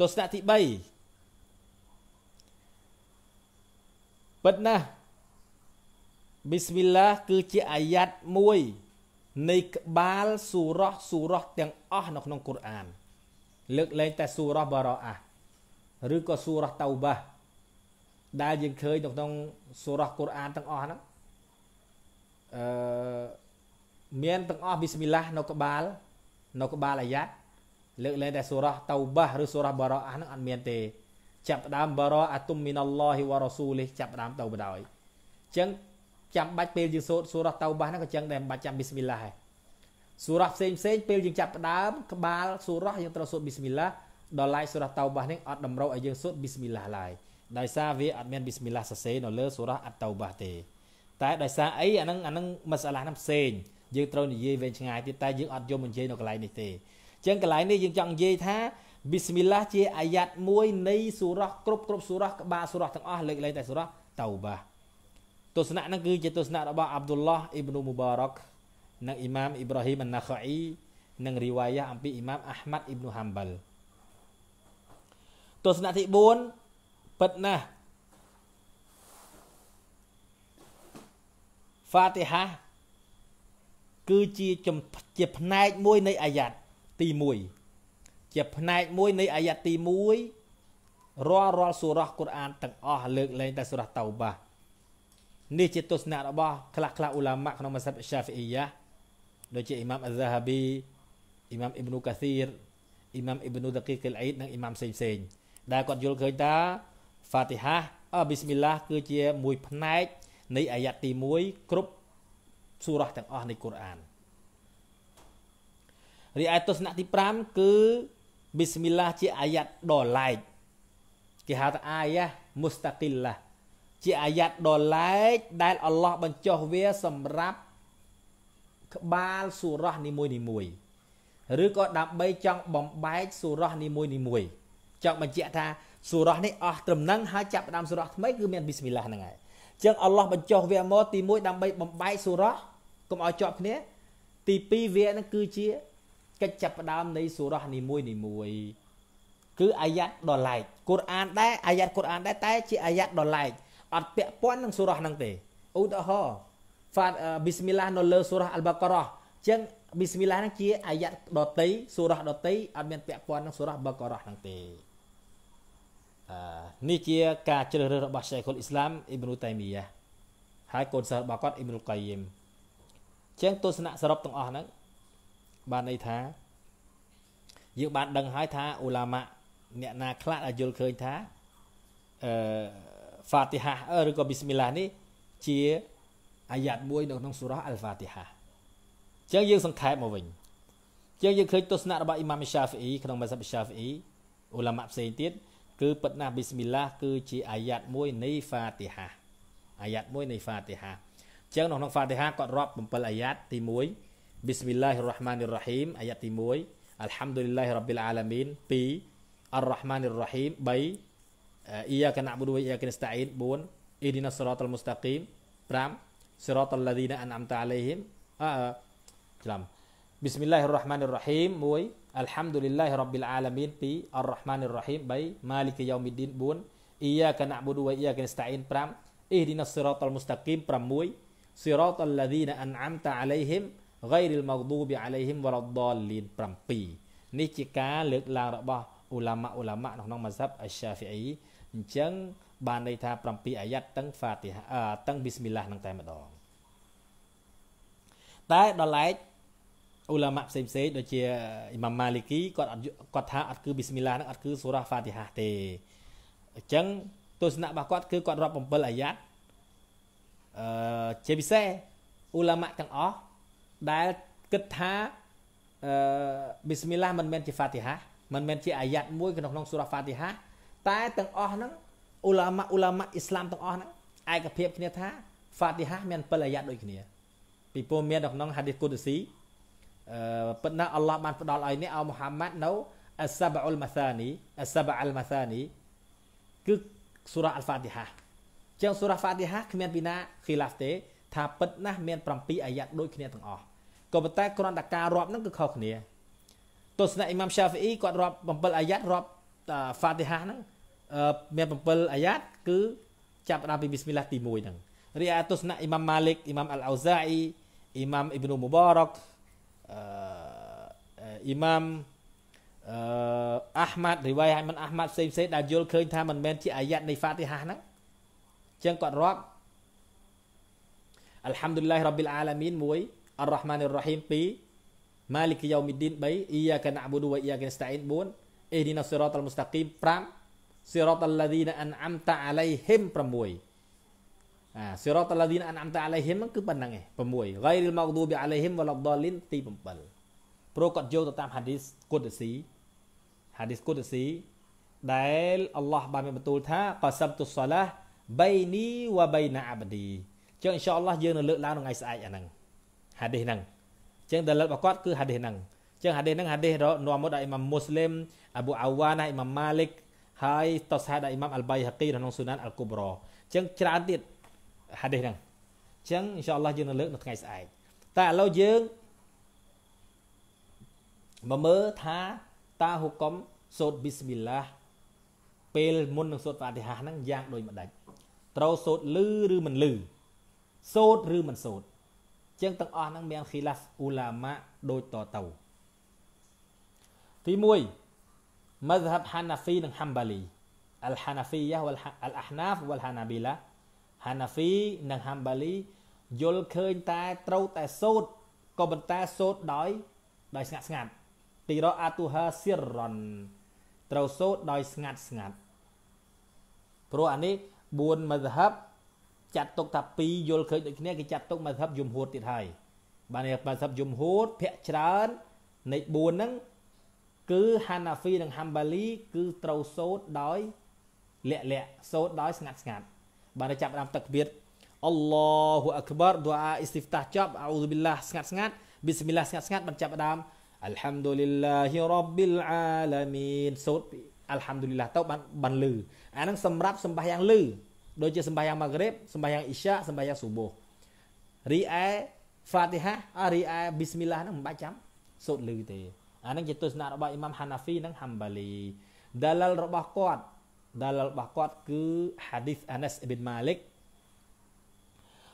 ទស្សនៈទី3បណ្ណាបិស្មិឡាគឺជាអាយ៉ាត់មួយនៃក្បាលសូរ៉ោះសូរ៉ោះទាំងអស់នៅក្នុងកូរ៉ាន លើកលែងតែសូរ៉ោះបារ៉អាឬក៏សូរ៉ោះតៅបា ដែលយើងឃើញនៅក្នុងសូរ៉ោះកូរ៉ានទាំងអស់ហ្នឹងអឺមានទាំងអស់បិស្មិលឡាហ៍នៅក្បាល នៅក្បាលអាយ៉ាត់លើកលែងតែសូរ៉ាតៅបាឬសូរ៉ាបារ៉ាហ្នឹងអត់មានទេ ចាប់ដើមបារ៉ាអាតុមមីនអល់ឡោហ៊ីវ៉ារ៉ូស៊ូលីចាប់ដើមទៅបដ ாய் អញ្ចឹងចាំបាច់ពេលយើងសូត្រសូរ៉ាតៅបាហ្នឹងក៏ចឹងដែរមិនបាច់ចាំបិស្មិលឡាហ៍ដែរសូរ៉ាផ្សេងផ្សេងពេលយើងចាប់ដើមក្បាលសូរ៉ាយើងត្រូវសូត្របិស្មិលឡាហ៍ដល់ឡាយសូរ៉ាតៅបាហ្នឹងអត់តម្រូវឲ្យយើងសូត្របិស្មិលឡាហ៍ឡើយដោយសារវាអត់មានបិស្មិលឡាហ៍សរសេរនៅលើសូរ៉ាអត់តៅបាទេតែដោយសារអីអានឹងអានឹងមិនស្អាឡាហ្នឹងផ្សេងយើងត្រូវនិយាយវែងឆ្ងាយទៀតតែយើងអត់យកមកនិយាយនៅកន្លែងនេះទេអញ្ចឹងកន្លែងនេះយើងចង់និយាយថាប៊ីស្មិលឡាជាអាយ៉ាត់មួយ នៃសូរ៉ាគ្រប់គ្រប់សូរ៉ាក្បាលសូរ៉ាទាំងអស់លើកលែងតែសូរ៉ាតៅបាទស្សនៈហ្នឹងគឺជាទស្សនៈរបស់អាប់ឌុលឡោះអ៊ីប្នូមូបារ៉កនិងអ៊ីម៉ាមអ៊ីប្រាហ៊ីមអានណាខអ៊ីនិងរីវ៉ាយ៉ាអំពីអ៊ីម៉ាមអាហ្មាត់អ៊ីប្នូហាំបាល់ទស្សនៈទី4ពិតណាស់ហ្វាទីហាគឺជាជាផ្នែកមួយ នៃអាយ៉ាត់ទី1ជាផ្នែកមួយនៃអាយ៉ាត់ទី1រាល់រាល់សូរ៉ាកូរ៉ានទាំងអស់លើកលែងតែសូរ៉ាតោបានេះជាទស្សនៈរបស់ខ្លះខ្លះអ៊ូឡាម៉ាក្នុងមស្ហាប់សាហ្វីយ៉ាដូចជាអ៊ីម៉ាមអាហ្សាហាប៊ីអ៊ីម៉ាមអ៊ីប្នូកាស៊ីរអ៊ីម៉ាមអ៊ីប្នូដាគីកលអ៊ីដនិងអ៊ីម៉ាមផ្សេងផ្សេងដែលគាត់យល់ឃើញថាហ្វាទីហាអប៊ីស្មិលឡាគឺជាមួយផ្នែកនៃអាយ៉ាត់ទី1គ្រប់ស៊ូរ៉ាស់ទាំងអស់នៃកូរ៉ានរីឯទស្សនៈទី5គឺបិស្មិលឡាជាអាយ៉ាត់ដ៏ឡែកគេហៅថាអាយ៉ាមុស្តាគីលឡាជាអាយ៉ាត់ដ៏ឡែកដែលអល់ឡោះបញ្ចុះវាសម្រាប់ក្បាលស៊ូរ៉ាស់នីមួយនីមួយឬក៏ដើម្បីចង់បំបែកស៊ូរ៉ាស់នីមួយនីមួយចង់បញ្ជាក់ថាស៊ូរ៉ាស់នេះអស់ត្រឹមនឹងហើយចាប់ផ្ដើមស៊ូរ៉ាស់ថ្មីគឺមានបិស្មិលឡាហ្នឹងហើយចឹងអល់ឡោះបញ្ចុះវៈមកទី1ដើម្បីបំបែកសូរ៉ះកុំឲ្យជាប់គ្នា ទី2វៈហ្នឹងគឺជាកិច្ចចាប់ផ្ដើម នៃសូរ៉ះនីមួយនីមួយគឺអាយ៉ាត់ដលៃកូរ៉ានដែរអាយ៉ាត់កូរ៉ានដែរតែ ជាអាយ៉ាត់ដលៃអត់ពាក់ព័ន្ធនឹងសូរ៉ះហ្នឹងទេឧទាហរណ៍ហ្វាតប៊ីស្មិលឡានៅលើសូរ៉ះអល់បាការ៉ាចឹងប៊ីស្មិលឡាហ្នឹងជាអាយ៉ាត់ដតីសូរ៉ះដតីអត់មានពាក់ព័ន្ធនឹងសូរ៉ះបាការ៉ាហ្នឹងទេនេះជា ការជ្រើសរើសរបស់ Sheikhul Islam Ibn Taymiyyah ហើយកូនសិស្សរបស់គាត់ Ibn Qayyim ជាងទស្សនៈសរុបទាំងអស់ហ្នឹងបានន័យថា យើងបានដឹងហើយថាឧឡាម៉ាអ្នកណាខ្លះដែលយល់ឃើញថាអឺ Fatiha ឬក៏ Bismillah នេះជាអាយ៉ាតមួយនៅក្នុងសូរ៉ា Al-Fatiha អញ្ចឹងយើងសង្ខេបមកវិញអញ្ចឹងយើងឃើញទស្សនៈរបស់ Imam Shafi'i ក្នុង Mazhab Shafi'i ឧឡាម៉ាផ្សេងទៀតគឺប៉ិតណាប៊ីស្មិឡាគឺជាអាយ៉ាត់មួយនៃហ្វាទីហាអាយ៉ាត់មួយនៃហ្វាទីហាអញ្ចឹងនៅក្នុងហ្វាទីហាគាត់រាប់7អាយ៉ាត់ទី1ប៊ីស្មិឡាហ៊ីរ៉ាហ្មានីរ៉ាហ៊ីមអាយ៉ាត់ទី1អាល់ហាំឌូលីឡាហ៊ីរ៉ាប៊ីលអាឡាមីន2អារ៉ាហ្មានីរ៉ាហ៊ីម3អ៊ីយ៉ាកាណាប៊ូឌូវអ៊ីយ៉ាកានស្តាអ៊ីន4អ៊ីឌីណាសរ៉ាតលមូស្តាគីម5សរ៉ាតលឡាឌីណាអានអាំតាអាឡៃហ៊ីមអឺច្រឡំប៊ីស្មិឡាហ៊ីរ៉ាហ្មានីរ៉ាហ៊ីម1อัลฮัมดุลิลลาฮิร็อบบิลอาลามีน2อัลรอห์มานิรรอฮีม3มาลิกยอมิดดีน4อียากะนะบุดุวะอียากะนัสตะอีน5อิฮดินัสซิรอตัลมุสตะกีม6ซิรอตัลลซีนะอันอัมตะอะลัยฮิม غير المغضوب عليهم ولا الضالين 7នេះជាការលើកឡើងរបស់ឧឡាម៉ាឧឡាម៉ាក្នុងម៉ាសាប់អស្យាហ្វីអ៊ីអញ្ចឹងបានន័យថា7អាយ៉ាត់ទាំងហ្វាទីហាទាំងប៊ីស្មិលឡាហ្នឹងតែម្ដងតែដល់ឡែកអ៊ូឡាម៉ាផ្សេងផ្សេងដូចជាអ៊ីម៉ាមម៉ាលីគីគាត់អត់គាត់ថាអត់គឺប៊ីស្មិឡាហ្នឹងអត់គឺសូរ៉ាហ្វាទីហាទេអញ្ចឹងទស្សនៈរបស់គាត់គឺគាត់រាប់7អាយ៉ាត់អឺជាពិសេសអ៊ូឡាម៉ាទាំងអស់ដែលគិតថាអឺប៊ីស្មិឡាមិនមែនជាហ្វាទីហាមិនមែនជាអាយ៉ាត់មួយក្នុងក្នុងសូរ៉ាហ្វាទីហា តែទាំងអស់ហ្នឹងអ៊ូឡាម៉ាអ៊ូឡាម៉ាអ៊ីស្លាមទាំងអស់ហ្នឹងឯកភាពគ្នា ថាហ្វាទីហាមាន7អាយ៉ាត់ដូចគ្នាពីព្រោះមាននៅក្នុងហាឌីសកូដស៊ីប៉ុន្តែអល់ឡោះបានផ្ដល់ឲ្យអ្នកឲ្យមូហាម៉ាត់នៅ អសាបអ៊ុលម៉ាសានីអសាបអលម៉ាសានីគឺសូរ៉ាអល់ហ្វាទីហាចឹងសូរ៉ាហ្វាទីហាគ្មានពីណាឃីឡាហ្វទេថាពិតណាស់មាន7អាយ៉ាត់ដូចគ្នាទាំងអស់ក៏ប៉ុន្តែគ្រាន់តែការរាប់ហ្នឹងគឺខុសគ្នាទស្សនៈអ៊ីម៉ាំសាហ្វអ៊ីគាត់រាប់7អាយ៉ាត់រាប់ហ្វាទីហាហ្នឹងមាន7អាយ៉ាត់គឺចាប់ដល់ពីបិស្មិលឡាទី1ហ្នឹងរីឯទស្សនៈអ៊ីម៉ាំម៉ាលិកអ៊ីម៉ាំអល់អោហ្សាអ៊ីអ៊ីម៉ាំអ៊ីប្នូមូបារ៉ាក់អ៊ីម៉ាមអឺអាហ្មាត់រីវ៉ៃហើយមិនអាហ្មាត់ផ្សេងផ្សេងដែលយល់ឃើញថាមិនមែនជាអាយ៉ាត់នៃហ្វាទីហាហ្នឹងអញ្ចឹងគាត់រាប់អัลហាំឌុលឡាហ៊ីរ៉ាប៊ីលអាឡាមីន1អររ៉ាហ្មានីរ៉ាហ៊ីម2ម៉ាលីកយ៉ោមីឌីន3អ៊ីយ៉ាកាណាប៊ូឌូវ៉ៃអ៊ីយ៉ាកានស្តាអ៊ីន4អេឌីណាសិរ៉ាតអលមុស្តាគីម5សិរ៉ាតអលឡាឌីណាអានអាំតាអាឡៃហ៊ីម6អាសិរតឡាឌីនអានអាំតាអាឡៃហ៊ីមគឺប៉ុណ្ណឹងឯង6 ghairil maghdubi alaihim walad dallin ទី7ព្រោះគាត់យកទៅតាម hadith qudsi hadith qudsi ដែលអល់ឡោះបានមានបន្ទូលថាកាសាប់ទុសឡាបៃនីវបៃណាអាបឌីចឹងអ៊ីនសាអល់ឡោះយើងនៅលើកឡើងថ្ងៃស្អែកអាហ្នឹង hadith ហ្នឹងចឹងដែលលើករបស់គាត់គឺ hadith ហ្នឹងចឹង hadith ហ្នឹង hadith នាំមកដល់អ៊ីម៉ាមមូស្លីមអប៊ូអាវ៉ាណាអ៊ីម៉ាមម៉ាលិកហើយតសាដល់អ៊ីម៉ាមអល់បៃហាគីក្នុងស៊ូណានអល់គូប្រអញ្ចឹងច្រើនទៀតហាឌីសហ្នឹងអញ្ចឹងអ៊ីនសាអល់ឡោះយើងនឹងលើកនៅថ្ងៃស្អែកតែឥឡូវយើងមកមើលថា តាហុកុំសូត្រប៊ីស្មិលឡាពេលមុននឹងសូត្រហ្វាទីហាហ្នឹងយ៉ាងដូចម្ដេចត្រូវសូត្រលឺឬមិនលឺសូត្រឬមិនសូត្រជាងទាំងអស់ហ្នឹងមានខីឡាហ្វអ៊ូឡាម៉ាដូចតទៅទី1 مذهب حنفي និង حنبلي الحنفية والأحناف والحنابلة ហាណាហ្វីនិងហាំបាលីយល់ឃើញតែត្រូវតែសូត្រក៏ប៉ុន្តែសូត្រដោយដោយស្ងាត់ស្ងាត់ទីរអាទូហាសិរ៉នត្រូវសូត្រដោយស្ងាត់ស្ងាត់ព្រោះអានេះ4មធ្ហបចាត់ទុកថា2យល់ឃើញដូចគ្នាគេចាត់ទុកមធ្ហបយមហួតទៀតហើយបានមធ្ហបយមហួតភាកច្រើននៃ4ហ្នឹងគឺហាណាហ្វីនិងហាំបាលីគឺត្រូវសូត្រដោយលក្ខលក្ខសូត្រដោយស្ងាត់ស្ងាត់ bana cap ram takbir Allahu akbar doa istiftah cap auzubillah sengat-sengat bismillah sengat-sengat bana cap ram alhamdulillahi rabbil alamin sout alhamdulillah tau ban ban lu anang semrap sembahyang lu Doja sembahyang maghrib sembahyang isya sembahyang subuh riay fatihah ah, riay bismillah Anang baca sout lu te anang ketus gitu. nak imam hanafi nang hambali dalal robah kuat dalal bakot ke hadis Anas bin Malik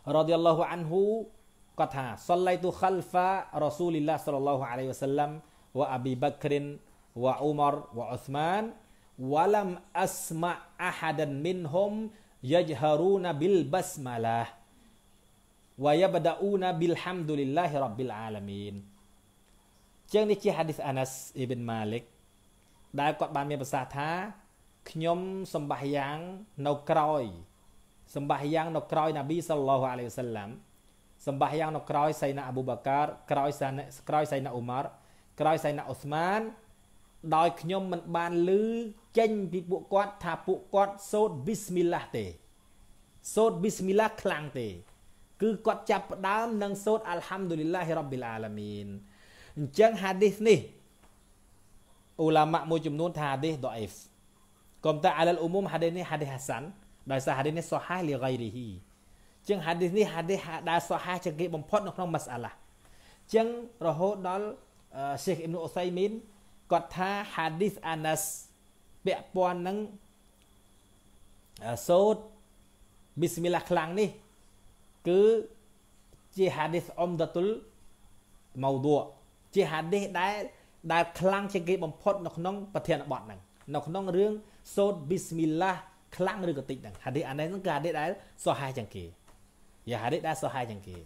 radhiyallahu anhu kata sallaitu khalfa Rasulillah sallallahu alaihi wasallam wa Abi Bakrin wa Umar wa Uthman walam asma ahadan minhum yajharuna bil basmalah wa yabda'una bilhamdulillahi rabbil alamin ceng ni hadis Anas Malik dai kot ban mi tha ខ្ញុំសម្បះយ៉ាងនៅក្រោយសម្បះយ៉ាងនៅក្រោយណាប៊ីសល្លោះអាឡៃវសាឡាំសម្បះយ៉ាង នៅក្រោយសៃណាអប៊ូបាការក្រោយសាក្រោយសៃណាអ៊ូម៉ារក្រោយសៃណាអូស្ម៉ាន ដោយខ្ញុំមិនបាន លឺចេញពីពួកគាត់ថាពួកគាត់សូត្រប៊ីស្មិលឡាទេសូត្រប៊ីស្មិលឡាខ្លាំងទេ គឺគាត់ចាប់ផ្ដើមនឹងសូត្រអាល់ហាំឌុលីឡាហ៊ីរ៉ាប៊ីលអាឡាមីនអញ្ចឹងហាឌីសនេះអ៊ូឡាម៉ាមួយចំនួនថាហាឌីសដអ៊ីហ្វក៏តែ alal umum ហាឌីសនេះហាឌីសហាសាន់ដោយសារហាឌីសនេះសូហាលីហ្គៃរីហ៊ីជាងហាឌីសនេះហាឌីសដែលសូហាជាងគេបំផុតនៅក្នុងម៉ាសាឡាជាងរហូតដល់សេខអ៊ីមនូអ៊ូសៃមីនគាត់ថាហាឌីសអាណាសពាក់ព័ន្ធនឹងសូត Bismillah ខ្លាំងនេះគឺជាហាឌីសអ៊ុំដតុលម៉ោឌូជាហាឌីសដែលដែលខ្លាំងជាងគេបំផុតនៅក្នុងប្រធានបទហ្នឹងនៅក្នុងរឿងសូត្រប៊ីស្មិលឡាខ្លាំងឬក៏តិចដែរហាឌីសអានេះហ្នឹងគឺហាឌីសដែលសុហាជាងគេយ៉ាហាឌីសដែលសុហាជាងគេ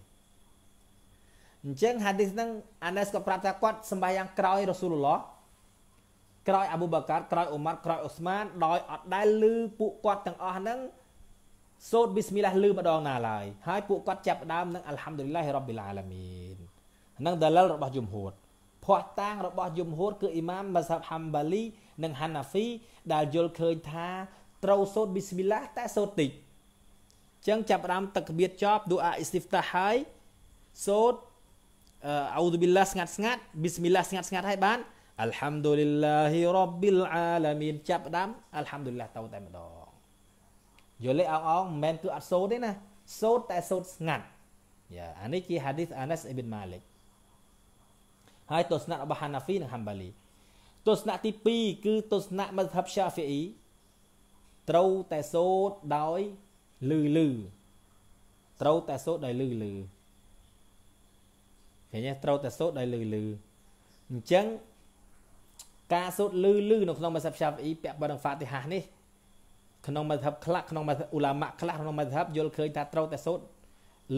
អញ្ចឹងហាឌីសហ្នឹងអានេសក៏ប្រាប់ថាគាត់សម្បាយ៉ាងក្រោយរ៉ាស៊ូលឡោះក្រោយអាប៊ូបាកាក្រោយអ៊ូម៉ាត់ក្រោយអូស្ម៉ាន ដោយអត់ដែលឮពួកគាត់ទាំងអស់ហ្នឹងសូត្រប៊ីស្មិលឡាឮម្ដងណាឡើយហើយពួកគាត់ចាប់ផ្ដើមនឹងអាល់ហាំឌុលលឡាហ៊ីរ៉ាប៊ីលអាឡាមីនហ្នឹងដលលរបស់យមហួតភ័ស្តុតាងរបស់យមហួតគឺអ៊ីម៉ាមម៉ាសាប់ហាំបាលីនិងហានាហ្វីដែលយល់ឃើញថាត្រូវសូត្រប៊ីស្មិលឡាតែសូត្រតិចចឹងចាប់ដើមតកបៀតចប់ឌូអាអ៊ីស្ទីហ្វតាហើយសូត្រអោឌូប៊ីឡាស្ងាត់ស្ងាត់ប៊ីស្មិលឡាស្ងាត់ស្ងាត់ហើយបានអัลហាំឌូលីឡាហ៊ីរ៉ាប៊ីលអាឡាមីនចាប់ដើមអัลហាំឌូលីឡាទៅតែម្ដងយល់ទេអងអងមិនមែនគឺអត់សូត្រទេណាសូត្រតែសូត្រស្ងាត់យ៉ាអានេះជាហាឌីសអាណាសអ៊ីប៊ីនម៉ាលិកហើយទស្សនៈរបស់ហានាហ្វីនិងហាំបាលីទស្សនៈទី2គឺទស្សនៈមធ្យបឆាហ្វីអ៊ីត្រូវតែសូត្រដោយលឺលឺត្រូវតែសូត្រដោយលឺលឺឃើញទេត្រូវតែសូត្រដោយលឺលឺអញ្ចឹងការសូត្រលឺលឺនៅក្នុងមធ្យបឆាហ្វីអ៊ីពាក់ព័ន្ធនឹងហ្វាទីហានេះ ក្នុងមធ្យបខ្លះក្នុងឧឡាម៉ាខ្លះក្នុងមធ្យបយល់ឃើញថាត្រូវតែសូត្រ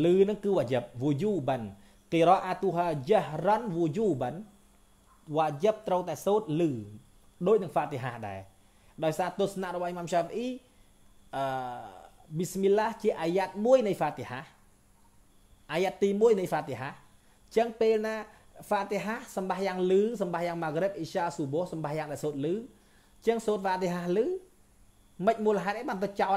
លឺនឹងគឺវ៉ាយបវូយូបានគិរ៉ាអាទូហាយ៉ាហ្រាន់វូយូបានវ៉ាយិបត្រូវតែសូត្រឮដោយនឹងហ្វាទីហាដែរដោយសារទស្សនៈរបស់អ៊ីម៉ាំឆាហ្វអ៊ីអឺប៊ីស្មិលឡាជាអាយ៉ាត់មួយនៃហ្វាទីហាអាយ៉ាត់ទី1នៃហ្វាទីហាអញ្ចឹងពេលណាហ្វាទីហាសម្បះយ៉ាងលឺសម្បះយ៉ាងម៉ាហ្គ្រិបអ៊ីសាស៊ូបូសម្បះយ៉ាងដែលសូត្រលឺអញ្ចឹងសូត្រហ្វាទីហាលឺមិនមូលហេតុអីបានទៅចោល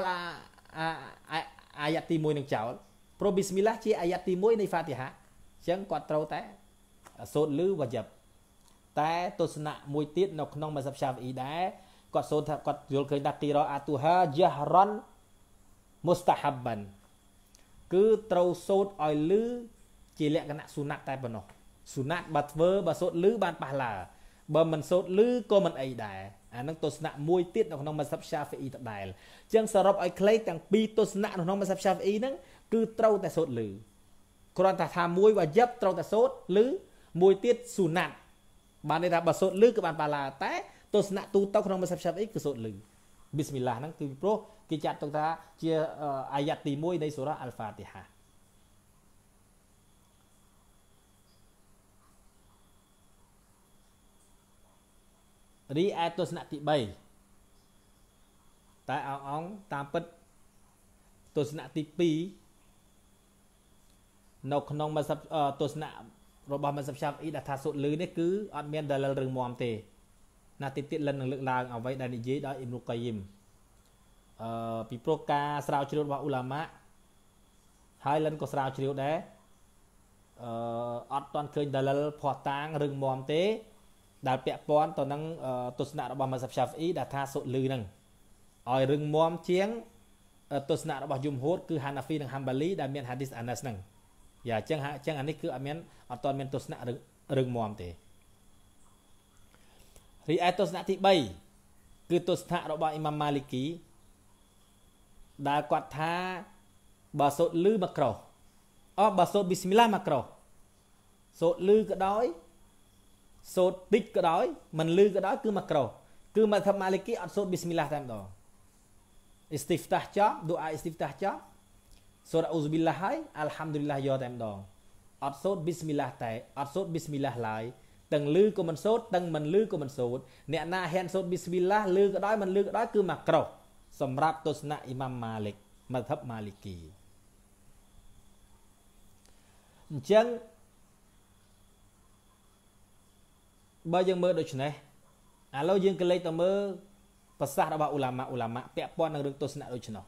អាអាយ៉ាត់ទី1នឹងចោលព្រោះប៊ីស្មិលឡាជាអាយ៉ាត់ទី1នៃហ្វាទីហាអញ្ចឹងគាត់ត្រូវតែសូត្រលឺវ៉ាយ៉ាប់តែទស្សនៈមួយទៀតនៅក្នុងមសបឆាវអ៊ីដែរគាត់សូនថាគាត់យល់ឃើញថាទីរអាទូហាយះរ៉នមុស្តាហាប់បានគឺត្រូវសូត្រឲ្យលឺជាលក្ខណៈសុណាត់តែប៉ុណ្ណោះសុណាត់បើធ្វើបើសូត្រលឺបានប៉ះឡាបើមិនសូត្រលឺក៏មិនអីដែរអានឹងទស្សនៈមួយទៀតនៅក្នុងមសបឆាវអ៊ីដដែលចឹងសរុបឲ្យខ្លីទាំងពីរទស្សនៈនៅក្នុងមសបឆាវអ៊ីហ្នឹងគឺត្រូវតែសូត្រលឺគ្រាន់តែថាមួយវាយឹបត្រូវតែសូត្រឬមួយទៀតសុណាត់បានន័យថាបើសូត្រលឺគឺបានបាឡាតែ ទស្សនៈទូទៅក្នុង reception អីគឺសូត្រលឺប៊ីស្មិលឡាហ្នឹងគឺព្រោះគេចាត់ទុកថាជាអាយ៉ាត់ទី1នៃសូរ៉ាអាល់ហ្វាទីហារីឯទស្សនៈទី3តែអងអងតាមពិតទស្សនៈទី2នៅក្នុងទស្សនៈរបស់មិនសិក្សាអ៊ីដែលថាសូត្រលឺនេះគឺអត់មានដលិលរឿងមមទេណាតិចទៀតលិននឹងលើកឡើងអ្វីដែលនិយាយដោយអ៊ីមនុកៃយីមអឺពីព្រោះការស្រាវជ្រាវរបស់ឧឡាម៉ាហើយលិនក៏ស្រាវជ្រាវដែរអឺអត់តាន់ឃើញដលិលភ័ស្តុតាងរឿងមមទេ ដែលពាក់ព័ន្ធទៅនឹង ទស្សនៈរបស់មិនសិក្សាអ៊ីដែលថាសូត្រលឺនឹងឲ្យរឿងមមជាង ទស្សនៈរបស់យមហូតគឺហានាហ្វីនិងហាំបាលីដែលមានហាឌីសអាណាសហ្នឹងយ៉ាអញ្ចឹងហាក់អញ្ចឹងអានេះគឺអត់មានអត់ទាន់មានទស្សនៈរឹងមាំទេរីឯទស្សនៈទី3គឺទស្សនៈរបស់អ៊ីម៉ាមម៉ាលីគីដែលគាត់ថាបើសូត្រលឺមកក្រោះអោះបើសូត្រប៊ីស្មិលឡាមកក្រោះសូត្រលឺក៏ដោយសូត្រតិចក៏ដោយ មិនលឺក៏ដោយគឺមកក្រោះគឺមកថាម៉ាលីគីអត់សូត្រប៊ីស្មិលឡាតែម្ដងអ៊ីស្ទីហ្វតាចប់ឌូអាអ៊ីស្ទីហ្វតាចប់សូត្រអ៊ូស៊ប៊ីឡាហើយអាល់ហាំឌុលីឡាយកតែម្ដងអត់សូត្រប៊ីស្មិឡាតែអត់សូត្រប៊ីស្មិឡាឡើយទាំងលឺក៏មិនសូត្រទាំងមិនលឺក៏មិនសូត្រអ្នកណាហ៊ានសូត្រប៊ីស្មិឡាលឺក៏ដោយមិនលឺក៏ដោយគឺមកក្រោះសម្រាប់ទស្សនៈអ៊ីម៉ាំម៉ាលិកមាធិបម៉ាលីគីអញ្ចឹងបើយើងមើលដូចនេះឥឡូវយើងក៏លេខទៅមើលប្រសាសន៍របស់ឧឡាម៉ាឧឡាម៉ាពាក់ព័ន្ធនឹងរឿងទស្សនៈដូចនោះ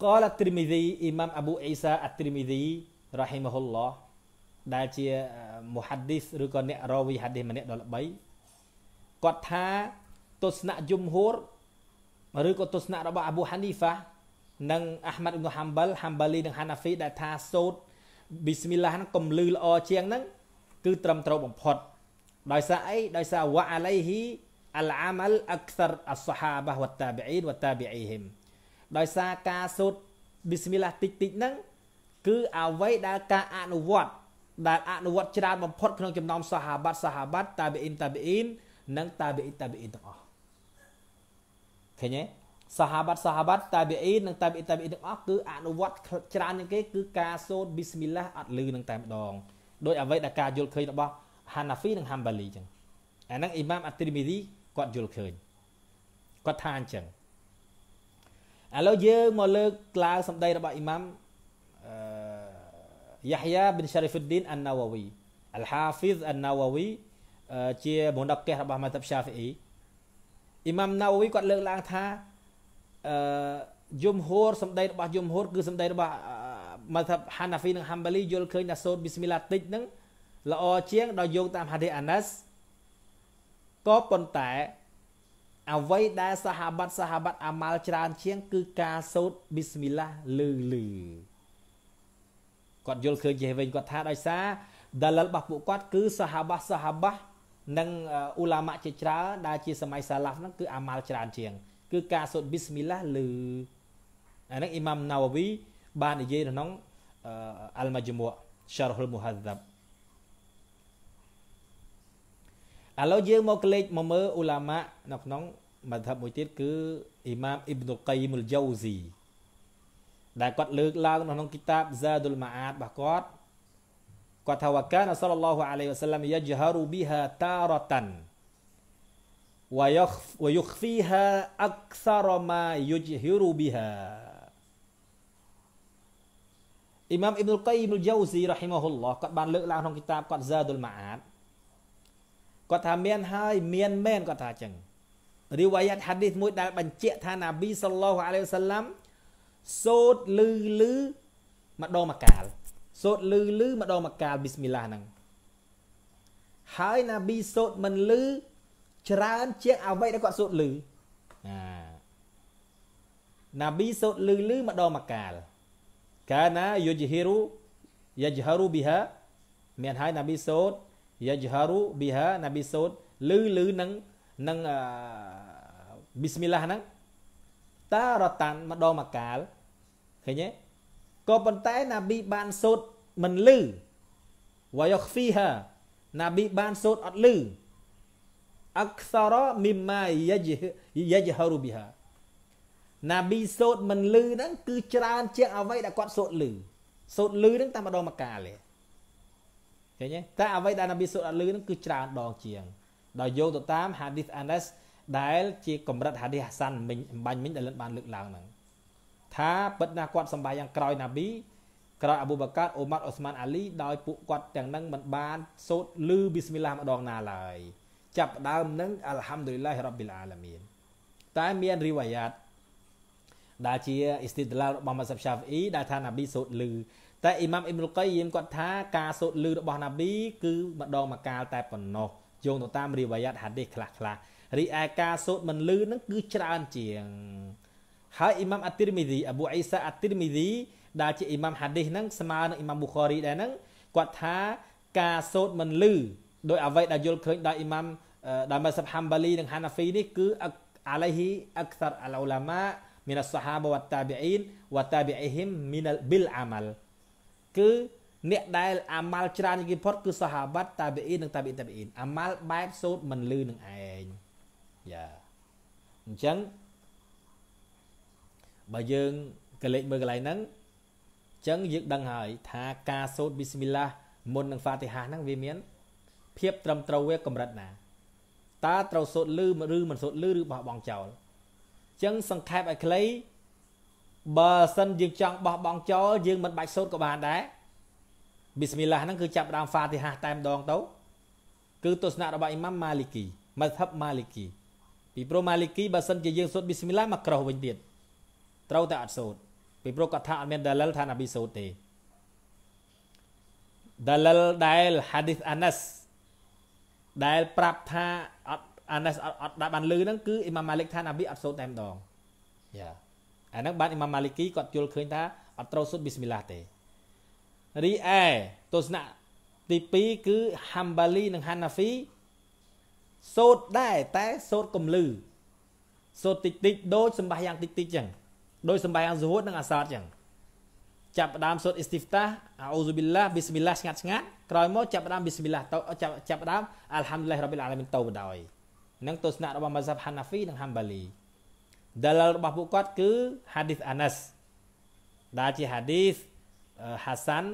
قال الترمذي អ៊ីម៉ាម أبو عيسى الترمذي رحمه الله ដែលជា muhaddis ឬក៏អ្នករាវី hadith ម្នាក់ដ៏ល្បីគាត់ថា ទស្សនៈយមហួរឬក៏ទស្សនៈរបស់ Abu Hanifa និង Ahmad ibn Hanbal Hanbali និង Hanafi ដែលថាសូត្រ Bismillah ហ្នឹងកំលឺល្អជាងហ្នឹងគឺត្រឹមត្រូវបំផុត ដោយសារអីដោយសារ wa alayhi al amal akthar as-sahabah wa tabi'in wa tabi'ihim ដោយសារការសូត្រប៊ីស្មិលឡាតិចតិចហ្នឹងគឺអ្វីដែលការអនុវត្តដែលអនុវត្តច្រើនបំផុត ក្នុងចំណោមសាហាបាត់សាហាបាត់តាប៊ីអ៊ីនតាប៊ីអ៊ីននិង តាប៊ីអ៊ីនតាប៊ីអ៊ីនទាំងអស់ឃើញទេសាហាបាត់សាហាបាត់តាប៊ីអ៊ីននិងតាប៊ីអ៊ីនតាប៊ីអ៊ីនទាំងអស់គឺអនុវត្តច្រើនជាងគេគឺការសូត្រប៊ីស្មិលឡាអត់លឺនឹងតែម្ដងដោយអ្វីដែលការយល់ឃើញរបស់ Hanafi និង Hanbali ចឹងអាហ្នឹងអ៊ីម៉ាមអត្រីមីរីគាត់យល់ឃើញគាត់ថាអញ្ចឹងឥឡូវយើងមកលើកឡើងសម្ដីរបស់អ៊ីម៉ាំយ៉ាហយ៉ាប៊ីនសារីហ្វុឌឌីនអានណាវ៉ាវីអលហាហ្វីសអានណាវ៉ាវីជាបណ្ដប់កេះរបស់ម៉ាតាប់ឆាហ្វីអ៊ីអ៊ីម៉ាំណាវ៉ាវីគាត់លើកឡើងថាអឺយមហូរសម្ដីរបស់យមហូរគឺសម្ដីរបស់ម៉ាតាប់ហានាហ្វីនិងហាំបាលីយល់ឃើញថាសូត្រប៊ីស្មិលឡាតិចនឹងល្អជាងដល់យោងតាមហាឌីសអាណាស់ក៏ប៉ុន្តែអ្វីដែលសហបាត់សហបាត់អាម៉ាល់ច្រើនជាង គឺការសូត្រប៊ីស្មិលឡាលឺលឺគាត់យល់ឃើញចេះវិញគាត់ថាដោយសារដាលលរបស់ពួកគាត់គឺសហបាសហបានិងអ៊ូឡាម៉ាជាច្រើនដែលជា សម័យសាឡាហ្វហ្នឹងគឺអាម៉ាល់ច្រើនជាង គឺការសូត្រប៊ីស្មិលឡាលឺអាហ្នឹងអ៊ីម៉ាំណាវវី បាននិយាយនៅក្នុងអលម៉ាជមូសារហ៊ុលមូហាដាប់ឥឡូវយើងមកក្លេកមកមើលអ៊ូឡាម៉ានៅក្នុងមធ្យមមួយទៀតគឺអ៊ីម៉ាមអ៊ីបនុកៃមុលយ៉ូស៊ីដែលគាត់លើកឡើងនៅក្នុងគីតាប Zadul Ma'ad របស់គាត់គាត់ថាវកានសលឡោះអាឡៃវ៉ាសឡាមយជ្ហារូប៊ីហាតារតាន់ ويخفيها أكثر ما يجهر بها إمام ابن القيم الجوزي رحمه الله គាត់បានលើកឡើងក្នុងគីតាបគាត់ Zadul Ma'ad គាត់ថាមានហើយមានមែនគាត់ថាអញ្ចឹងរីវ៉ាយ៉ាត់ហាឌីសមួយដែលបញ្ជាក់ថាណាប៊ីសល្លោះអាឡៃវសាឡាំសូត្រលឺលឺម្ដងមកកាលសូត្រលឺលឺម្ដងមកកាលប៊ីស្មិឡាហ្នឹងហើយណាប៊ីសូត្រមិនលឺច្រើនជាងអ្វីដែលគាត់សូត្រលឺណាណាប៊ីសូត្រលឺលឺម្ដងមកកាលកាណាយុជហេរូយជហរូប៊ីហាមានហើយណាប៊ីសូត្រយជហរូប៊ីហាណាប៊ីសូត្រលឺលឺនឹងនឹងអឺប៊ីស្មិលឡាហ្នឹងតារតានម្ដងមកកាលឃើញទេក៏ប៉ុន្តែណាប៊ីបានសូត្រមិនលឺវ៉ាយហ្វីហាណាប៊ីបានសូត្រអត់លឺអក្សរមីម៉ាយយយយហរូប៊ីហាណាប៊ីសូត្រមិនលឺហ្នឹងគឺច្រើនជាងអ្វីដែលគាត់សូត្រលឺសូត្រលឺហ្នឹងតែម្ដងមកកាលទេឃើញទេតែអ្វីដែលណាប៊ីសូត្រអត់លឺហ្នឹងគឺច្រើនដងជាងដល់យោងទៅតាមហាឌីសអានសដែលជាកម្រិតហាឌីសហាសានមិញអំបញ្ញមិញដែលលិនបានលើកឡើងហ្នឹងថាពិតណាស់គាត់សម្បាយយ៉ាងក្រោយណាប៊ីក្រោយអាប៊ូបកាតអូម៉ាត់អូស្មានអាលីដោយពួកគាត់ទាំងហ្នឹងមិនបានសូត្រឮប៊ីស្មិលឡាម្ដងណាឡើយចាប់ដើមនឹងអាល់ហាំឌុលឡាហ៊ីរ៉ាប៊ីលអាឡាមីនតែមានរីវ៉ាយ៉ាតដែលជាអ៊ីស្ទីដឡាលរបស់ម៉ាសាប់សាហ្វអ៊ីដែលថាណាប៊ីសូត្រឮតែអ៊ីម៉ាំអ៊ីមលកៃយីមគាត់ថាការសូត្រឮរបស់ណាប៊ីគឺម្ដងមួយកាលតែប៉ុណ្ណោះយោងទៅតាមរីវ៉ាយ៉ាតហាឌីសខ្លះខ្លះរីឯការសូត្រមិនលឺនឹងគឺច្រើនជាង ហើយអ៊ីម៉ាមអាទីរមីឌីអប៊ូអ៊ីសាអាទីរមីឌីដែលជាអ៊ីម៉ាមហាឌីសហ្នឹងស្មើនឹងអ៊ីម៉ាមប៊ូខារីដែរហ្នឹងគាត់ថាការសូត្រមិនលឺ ដោយអ្វីដែលយល់ឃើញដោយអ៊ីម៉ាមដោយម៉ាសាប់ហាំបាលីនិងហាណាហ្វីនេះគឺអាឡៃហ៊ីអក្សរអាឡូឡាម៉ាមីនអស្សាហាបវត្តាប៊ីអ៊ីនវត្តាប៊ីអ៊ីហ៊ីមមីនប៊ីលអាម៉ាល់គឺអ្នកដែលអាម៉ាល់ច្រើនជាងគេផុតគឺសាហាបាត់តាប៊ីអ៊ីននិងតាប៊ីតាប៊ីអ៊ីនអាម៉ាល់បែបសូត្រមិនលឺនឹងឯងយ៉ាអញ្ចឹងបើយើងកលេចមើលកន្លែងហ្នឹងអញ្ចឹងយើងដឹងហើយ ថាការសូត្រប៊ីស្មិលឡាមុននឹងហ្វាទីហាហ្នឹងវាមាន ភាព ត្រឹមត្រូវវាកម្រិតណាតើត្រូវសូត្រលឺឬមិនសូត្រលឺឬបោះបង់ចោលអញ្ចឹងសង្ខេបឲ្យខ្លីបើសិនយើងចង់បោះបង់ចោលយើងមិនបាច់សូត្រក៏បានដែរប៊ីស្មិលឡាហ្នឹងគឺចាប់ដើមហ្វាទីហាតែម្ដងទៅគឺ ទស្សនៈរបស់អ៊ីម៉ាំម៉ាលីគីមស្ហិបម៉ាលីគីពីព្រោះម៉ាលីគីបើសិនជាយើងសូត្រប៊ីស្មិលឡាមកក្រោះវិញទៀតត្រូវតែអត់សូត្រពីព្រោះគាត់ថាអត់មានដាលលថានអប៊ីសូត្រទេដាលលដែលហាឌីសអាណាស់ដែលប្រាប់ថាអត់អាណាស់អត់បានលឺហ្នឹងគឺអ៊ីម៉ាមម៉ាលិកថានអប៊ីអត់សូត្រតែម្ដងយ៉ាអាហ្នឹងបានអ៊ីម៉ាមម៉ាលីគីគាត់យល់ឃើញថាអត់ត្រូវសូត្រប៊ីស្មិលឡាទេរីឯទស្សនៈទី2គឺហាំបាលីនិងហានាហ្វីសូត្រដែរតែសូត្រកំលឺសូត្រតិចតិចដូចសម្បាយ៉ាងតិចតិចចឹងដោយសម្បាយ៉ាងសុហួតនិងអាសាតចឹងចាប់ផ្ដើមសូត្រអ៊ីស្ទីហ្វតាអ៊ូស៊ូប៊ីឡាប៊ីស្មិឡាស្ងាត់ស្ងាត់ក្រោយមកចាប់ផ្ដើមប៊ីស្មិឡាទៅចាប់ចាប់ផ្ដើមអាល់ហាំឌីលឡាហ៊ីរ៉ាប៊ីលអាឡាមីនទៅបណ្ដោយនឹងទស្សនៈរបស់ម៉ាសាប់ហាណាហ្វីនិងហាំបាលីដាលរបស់ពួកគាត់គឺ hadith Anas ដែលជា hadith Hasan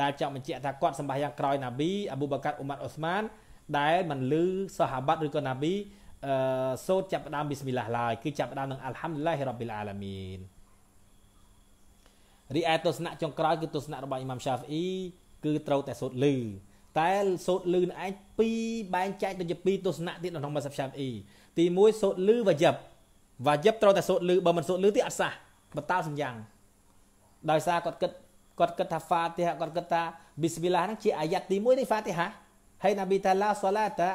ដែលចង់បញ្ជាក់ថាគាត់សម្បាយ៉ាងក្រោយណាប៊ីអប៊ូបកាត់អ៊ុម៉ាត់អូស្មានដែលមិនលឺសហាបាត់ឬក៏ណាប៊ីអឺសូត្រចាប់ផ្ដើមប៊ីស្មិលឡាហ៍ឡើយគឺចាប់ផ្ដើមនឹងអាល់ហាំឌីលឡាហ៍រ៉ាប៊ីលអាឡាមីនរីឯទស្សនៈចុងក្រោយគឺទស្សនៈរបស់អ៊ីម៉ាំសាហ្វអ៊ីគឺត្រូវតែសូត្រលឺតែសូត្រលឺនឹងឯងពីរបែងចែកទៅជាពីរទស្សនៈទៀតក្នុងម៉ាសាហ្វសាហ្វអ៊ីទី1សូត្រលឺវ៉ាយឹបវ៉ាយឹបត្រូវតែសូត្រលឺបើមិនសូត្រលឺទេអត់សះបតាសញ្ញងដោយសារគាត់គិតគាត់គិតថាហ្វាទីហាគាត់គិតថាប៊ីស្មិលឡាហ៍ហ្នឹងជាអាយ៉ាត់ទី1នៃហ្វាទីហាហើយនប៊ីតាឡាសាឡាតា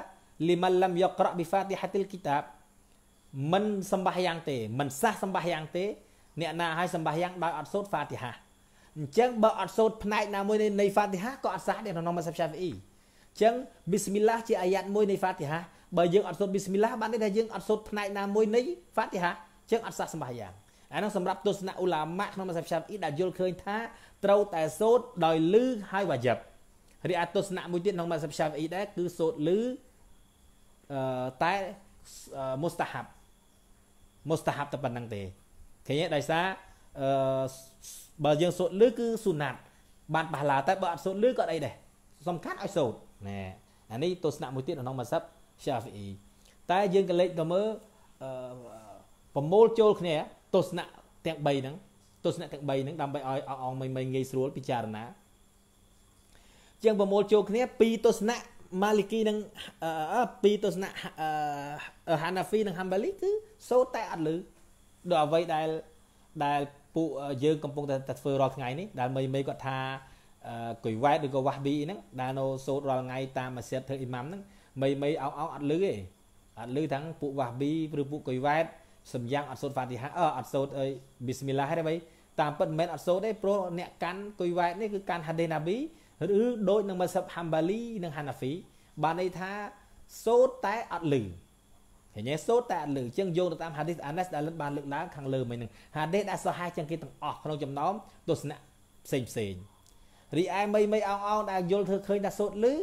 លីម៉ាល់ឡាំយ៉ាក្រ៉ាប៊ីហ្វាទីហាទីលគីតាបមិនសម្បះយ៉ាងទេ មិនសះសម្បះយ៉ាងទេ អ្នកណាឲ្យសម្បះយ៉ាងដោយអត់សូត្រហ្វាទីហាអញ្ចឹងបើអត់សូត្រផ្នែកណាមួយនៃហ្វាទីហាក៏អត់សះដែរក្នុងម៉ាសាប់ឆាហ្វីអ៊ីអញ្ចឹងប៊ីស្មិលឡាជាអាយ៉ាតមួយនៃហ្វាទីហាបើយើងអត់សូត្រប៊ីស្មិលឡាបានន័យថាយើងអត់សូត្រផ្នែកណាមួយនៃហ្វាទីហាអញ្ចឹងអត់សះសម្បះយ៉ាងអានោះសម្រាប់ទស្សនៈឧឡាម៉ាក្នុងម៉ាសាប់ឆាហ្វីអ៊ីដែលយល់ឃើញថាត្រូវតែសូត្រដោយលឺហើយវ៉ាយ៉ាប់រីឯទស្សនៈមួយទៀតក្នុងមាសាឆាវអ៊ីដែរគឺសូត្រលឺអឺតែមុស្តាហាប់មុស្តាហាប់តែប៉ុណ្្នឹងទេឃើញទេដោយសារអឺបើយើងសូត្រលឺគឺសុណាត់បានបះឡាតែបើអត់សូត្រលឺក៏អីដែរសំខាន់ឲ្យសូត្រណែអានេះទស្សនៈមួយទៀតក្នុងមាសាឆាវអ៊ីតែយើងក៏លេចទៅមើលអឺប្រមូលចូលគ្នាទស្សនៈទាំង3ហ្នឹងទស្សនៈទាំង3ហ្នឹងដើម្បីឲ្យអង្គមិនមិនងាយស្រួលពិចារណាជាងប្រមូលចូលគ្នា ពីទស្សនៈម៉ាលីគីនិងពីទស្សនៈហានាហ្វីនិងហាំបាលីគឺសូត្រតែអត់លឺដល់អ្វីដែលដែលពួកយើងកំពុងតែធ្វើរាល់ថ្ងៃនេះដែលមីមីគាត់ថាកុយវ៉ែតឬក៏វ៉ាស់ប៊ីហ្នឹងដែលនៅសូត្ររាល់ថ្ងៃតាមម៉ាស៊ីតធ្វើអ៊ីម៉ាំហ្នឹងមីមីអោអោអត់លឺទេអត់លឺទាំងពួកវ៉ាស់ប៊ីឬពួកកុយវ៉ែតសំយ៉ាងអត់សូត្រហ្វាទីហាអឺអត់សូត្រអីប៊ីស្មិលឡាហទេបីតាមពិតមិនមែនអត់សូត្រទេព្រោះអ្នកកាន់កុយវ៉ែតនេះគឺកាន់ហាដេណាប៊ីឬដូចនឹងម៉ាសាប់ហាំបាលីនិងហាណាហ្វីបានន័យថាសូត្រតែអត់លឺឃើញទេសូត្រតែអត់លឺចឹងយោងទៅតាមហាឌីសអានេសដែលលិនបានលើកឡើងខាងលើមិញហ្នឹងហាឌីសដែលសហះចឹងគេទាំងអស់ក្នុងចំណោមទស្សនៈផ្សេងផ្សេងរីឯមីមីអងអងដែលយល់ធ្វើឃើញថាសូត្រលឺ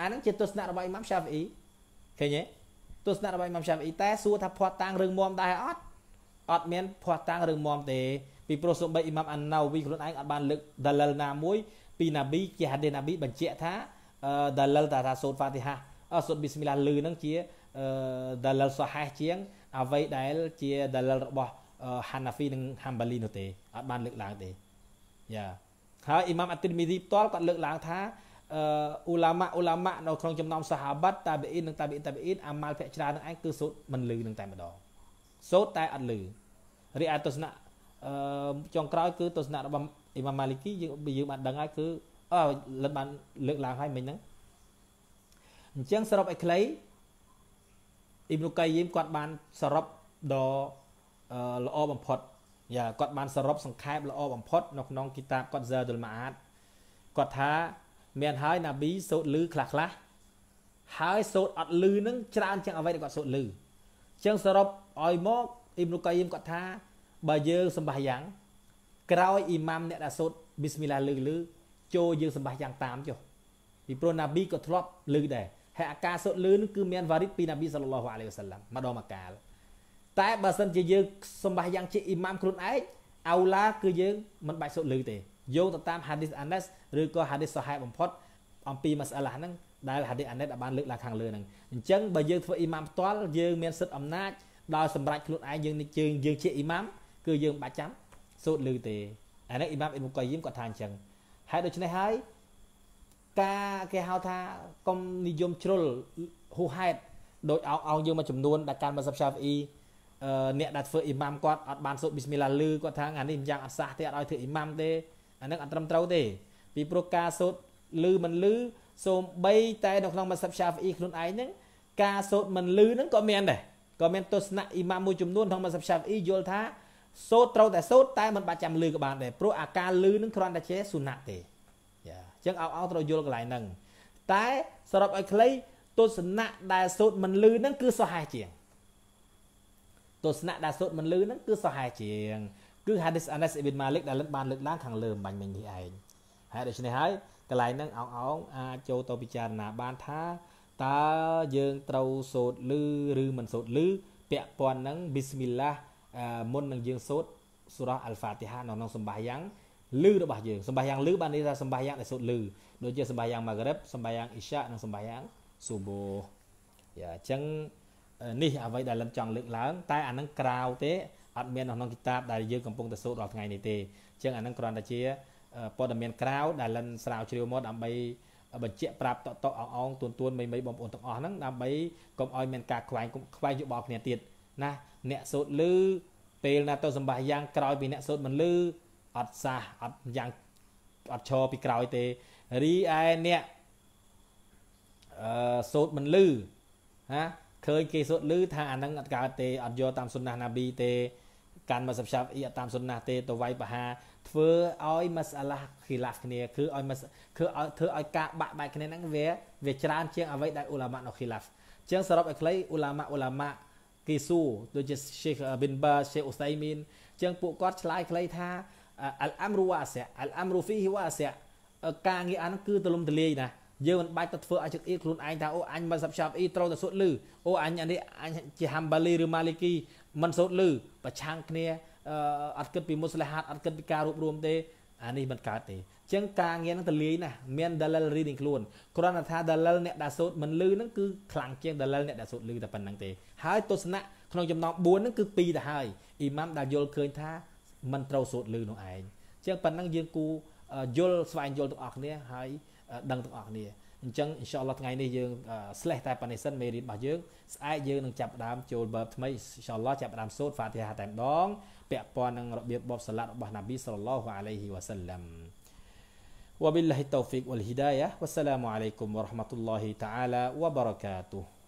អាហ្នឹងជាទស្សនៈរបស់អ៊ីម៉ាំឆាហ្វអ៊ីឃើញទេទស្សនៈរបស់អ៊ីម៉ាំឆាហ្វអ៊ីតែសួរថាភ័ស្តុតាងរឿងមមដែរអត់អត់មានភ័ស្តុតាងរឿងមមទេ ពីព្រោះសូម្បីអ៊ីម៉ាំអាណាវីខ្លួនឯងអត់បានលើកដលលណាមួយពីណាប៊ីជាហាឌីសណាប៊ីបញ្ជាក់ថាដាលលតាថាសូត្រហ្វាទីហាអសូត្រប៊ីស្មិលឡាលឺនឹងជាដាលលសហេះជាងអ្វីដែល ជាដាលលរបស់ហាណាហ្វីនិងហាំបាលីនោះទេអត់បានលើកឡើងទេយ៉ាហើយអ៊ីម៉ាមអតិមីទីផ្ទាល់គាត់លើកឡើងថាអ៊ូឡាម៉ាអ៊ូឡាម៉ានៅក្នុងចំណោមសាហាបាត់តាប៊ីអ៊ីននិងតាប៊ីតាប៊ីអ៊ីនអាម៉ាល់ភាក់ច្រើននឹងឯងគឺសូត្រមិនលឺនឹងតែម្ដងសូត្រតែអត់លឺរីឯទស្សនៈអឺចុងក្រោយគឺទស្សនៈរបស់អ៊ីម៉ាម៉ាលីគីយើងយើងបានដឹងហើយគឺអឺលិនបានលើកឡើងហើយមិញហ្នឹងអញ្ចឹងសរុបឲ្យខ្លីអ៊ីមនូកៃយីមគាត់បានសរុបដ៏ល្អបំផុតយ៉ាគាត់បានសរុបសង្ខេបល្អបំផុតនៅក្នុងគីតាបគាត់ Zadul Ma'ad គាត់ថាមានហើយណាប៊ីសូត្រលឺខ្លះខ្លះហើយសូត្រអត់លឺនឹងច្រើនជាងអ្វីដែលគាត់សូត្រលឺអញ្ចឹងសរុបឲ្យមកអ៊ីមនូកៃយីមគាត់ថា បើយើងសម្បាយ៉ាងក្រោយអ៊ីម៉ាំអ្នកដែលសូត្រប៊ីស្មិឡាលឺលឺចូលយើងសម្បះយ៉ាងតាមចុះពីព្រោះណាប៊ីក៏ធ្លាប់លឺដែរហើយអាការសូត្រលឺនោះគឺមានវ៉ារិតពីណាប៊ីសល្លឡោះអាឡៃវ៉ាសាឡាំម្ដងអាកាលតែបើសិនជាយើងសម្បះយ៉ាងជាអ៊ីម៉ាំខ្លួនឯងអូឡាគឺយើងមិនបាច់សូត្រលឺទេយោងទៅតាម hadith Anas ឬក៏ hadith សហែបំផុតអំពី mas'alah ហ្នឹងដែល hadith Anas បានលើកឡើងខាងលើហ្នឹងអញ្ចឹងបើយើងធ្វើអ៊ីម៉ាំផ្ទាល់យើងមានសិទ្ធិអំណាចដោយសម្រាប់ខ្លួនឯងយើងយើងយើងជាអ៊ីម៉ាំគឺយើងបាច់ចាំសូត្រឮទេអានេះអ៊ីម៉ាមអ៊ីប៊ុកៃយីមគាត់ថាអញ្ចឹងហើយដូច្នេះហើយការគេហៅថាកុំនិយមជ្រុលហួហេតដោយអោអោយើងមួយចំនួនដែលការមកសាប់សាហ្វអ៊ីអ្នកដែលធ្វើអ៊ីម៉ាមគាត់អត់បានសូត្រប៊ីស្មិលឡាឮគាត់ថាអានេះយ៉ាងអត់សះទេអត់ឲ្យធ្វើអ៊ីម៉ាមទេអានឹងអត់ត្រឹមត្រូវទេ ពីព្រោះការសូត្រឮមិនឮសូម្បីតែនៅក្នុងមសាប់សាហ្វអ៊ីខ្លួនឯងហ្នឹងការសូត្រមិនឮហ្នឹងក៏មានដែរក៏មានទស្សនៈអ៊ីម៉ាមមួយចំនួនក្នុងមសាប់សាហ្វអ៊ីយល់ថាសូត្រត្រូវតែសូត្រតែមិនបាច់ចាំលឺក៏បានដែរព្រោះអាការលឺនឹងគ្រាន់តែជាសុណៈទេយ៉ាអញ្ចឹងអោអោត្រូវយល់កន្លែងហ្នឹងតែសរុបឲ្យខ្លីទស្សនៈដែលសូត្រមិនលឺហ្នឹងគឺសហាយជាងទស្សនៈដែលសូត្រមិនលឺហ្នឹងគឺសហាយជាងគឺ Hadith Anas ibn Malik ដែលលិនបានលើកឡើងខាងលើបាញ់មិញនេះឯងហើយដូច្នេះហើយកន្លែងហ្នឹងអោងអោងអាចចូលទៅពិចារណាបានថាតើយើងត្រូវសូត្រលឺឬមិនសូត្រលឺពាក់ព័ន្ធនឹង Bismillah មុននឹងយើង សូត្រសូរ៉ាអល់ហ្វាទីហានៅក្នុងសម្បាយ៉ាងលឺរបស់យើងសម្បាយ៉ាងលឺបានន័យថាសម្បាយ៉ាងដែលសូត្រលឺដូចជាសម្បាយ៉ាងម៉ាហ្រិបសម្បាយ៉ាងអ៊ីសានិងសម្បាយ៉ាងស៊ូបូយ៉ាអញ្ចឹងនេះអ្វីដែលលិនចង់លើកឡើង តែអានឹងក្រៅទេអត់មាននៅក្នុងគីតាបដែលយើងកំពុងតែសូត្ររាល់ថ្ងៃនេះទេអញ្ចឹងអានឹងគ្រាន់តែជាព័ត៌មានក្រៅដែលលិនស្រាវជ្រាវមកដើម្បីបញ្ជាក់ប្រាប់តតអងអងទួនទួនមីមីបងប្អូនទាំងអស់ហ្នឹងដើម្បីកុំឲ្យមានការខ្វែងខ្វែងយោបល់គ្នាទៀតណាអ្នកសូត្រលឺពេលណាទៅសម្បាសយ៉ាងក្រោយ ពីអ្នកសូត្រមិនលឺអត់សះអត់យ៉ាងអត់ឈរពីក្រោយទេរីឯអ្នកអឺសូត្រមិនលឺណាឃើញគេសូត្រលឺថាអានឹងអត់កើតទេអត់យកតាមសុនណាណាប៊ីទេ កាន់មកសັບឆាប់អ៊ីអត់តាមសុនណាទេទៅវាយបហាធ្វើឲ្យមសអាឡាខីឡាស់គ្នាគឺឲ្យមសគឺឲ្យធ្វើឲ្យការបាក់បែកគ្នាហ្នឹងវាវា ច្រើនជាងអ្វីដែលអ៊ូឡាម៉ានៅខីឡាស់ជាងសរុបឲ្យខ្លីអ៊ូឡាម៉ាអ៊ូឡាម៉ាគេសួរដូចជា Sheikh bin Baz Sheikh Uthaymeen អញ្ចឹងពួកគាត់ឆ្លើយខ្លីថាអលអាមរូវ៉ាសៈអលអាមរូហ្វីហ៊ីវ៉ាសៈការងារអានគឺទលំទលាយណាយើងមិនបាច់ទៅធ្វើឲ្យជឹកអ៊ីខ្លួនឯងថាអូអញមិនសាប់ឆាប់អ៊ីត្រូវតែសូត្រលឺអូអញអានេះអញជាហាំបាលីឬម៉ាលីគីមិនសូត្រលឺប្រឆាំងគ្នាអត់គិតពីមុស្លិហាតអត់គិតពីការរួបរวมទេអានេះមិនកើតទេអញ្ចឹងការងារនឹងទលាយណាស់មាន dalal reading ខ្លួនគ្រាន់តែថា dalal អ្នកដែលសូត្រមិនលឺហ្នឹងគឺខ្លាំងជាង dalal អ្នកដែលសូត្រលឺតែប៉ុណ្្នឹងទេហើយទស្សនៈក្នុងចំណោម4ហ្នឹងគឺ2ទៅហើយអ៊ីម៉ាំដែលយល់ឃើញថាមិនត្រូវសូត្រលឺនោះឯងអញ្ចឹងប៉ុណ្្នឹងយើងគូយល់ស្វែងយល់ទាំងអស់គ្នាហើយដឹងទាំងអស់គ្នាអញ្ចឹងអ៊ីនសាអល់ឡោះថ្ងៃនេះយើង slash តែប៉ុណ្្នេះសិនមេរៀនរបស់យើងស្អែកយើងនឹងចាប់ដើមចូល verb ថ្មីអ៊ីនសាអល់ឡោះចាប់ដើមសូត្រ Fatiha តែម្ដងពាក់ព័ន្ធនឹងរបៀបបបសាឡាត់របស់ Nabi sallallahu alaihi wasallam وبالله التوفيق والهداية والسلام عليكم ورحمة الله تعالى وبركاته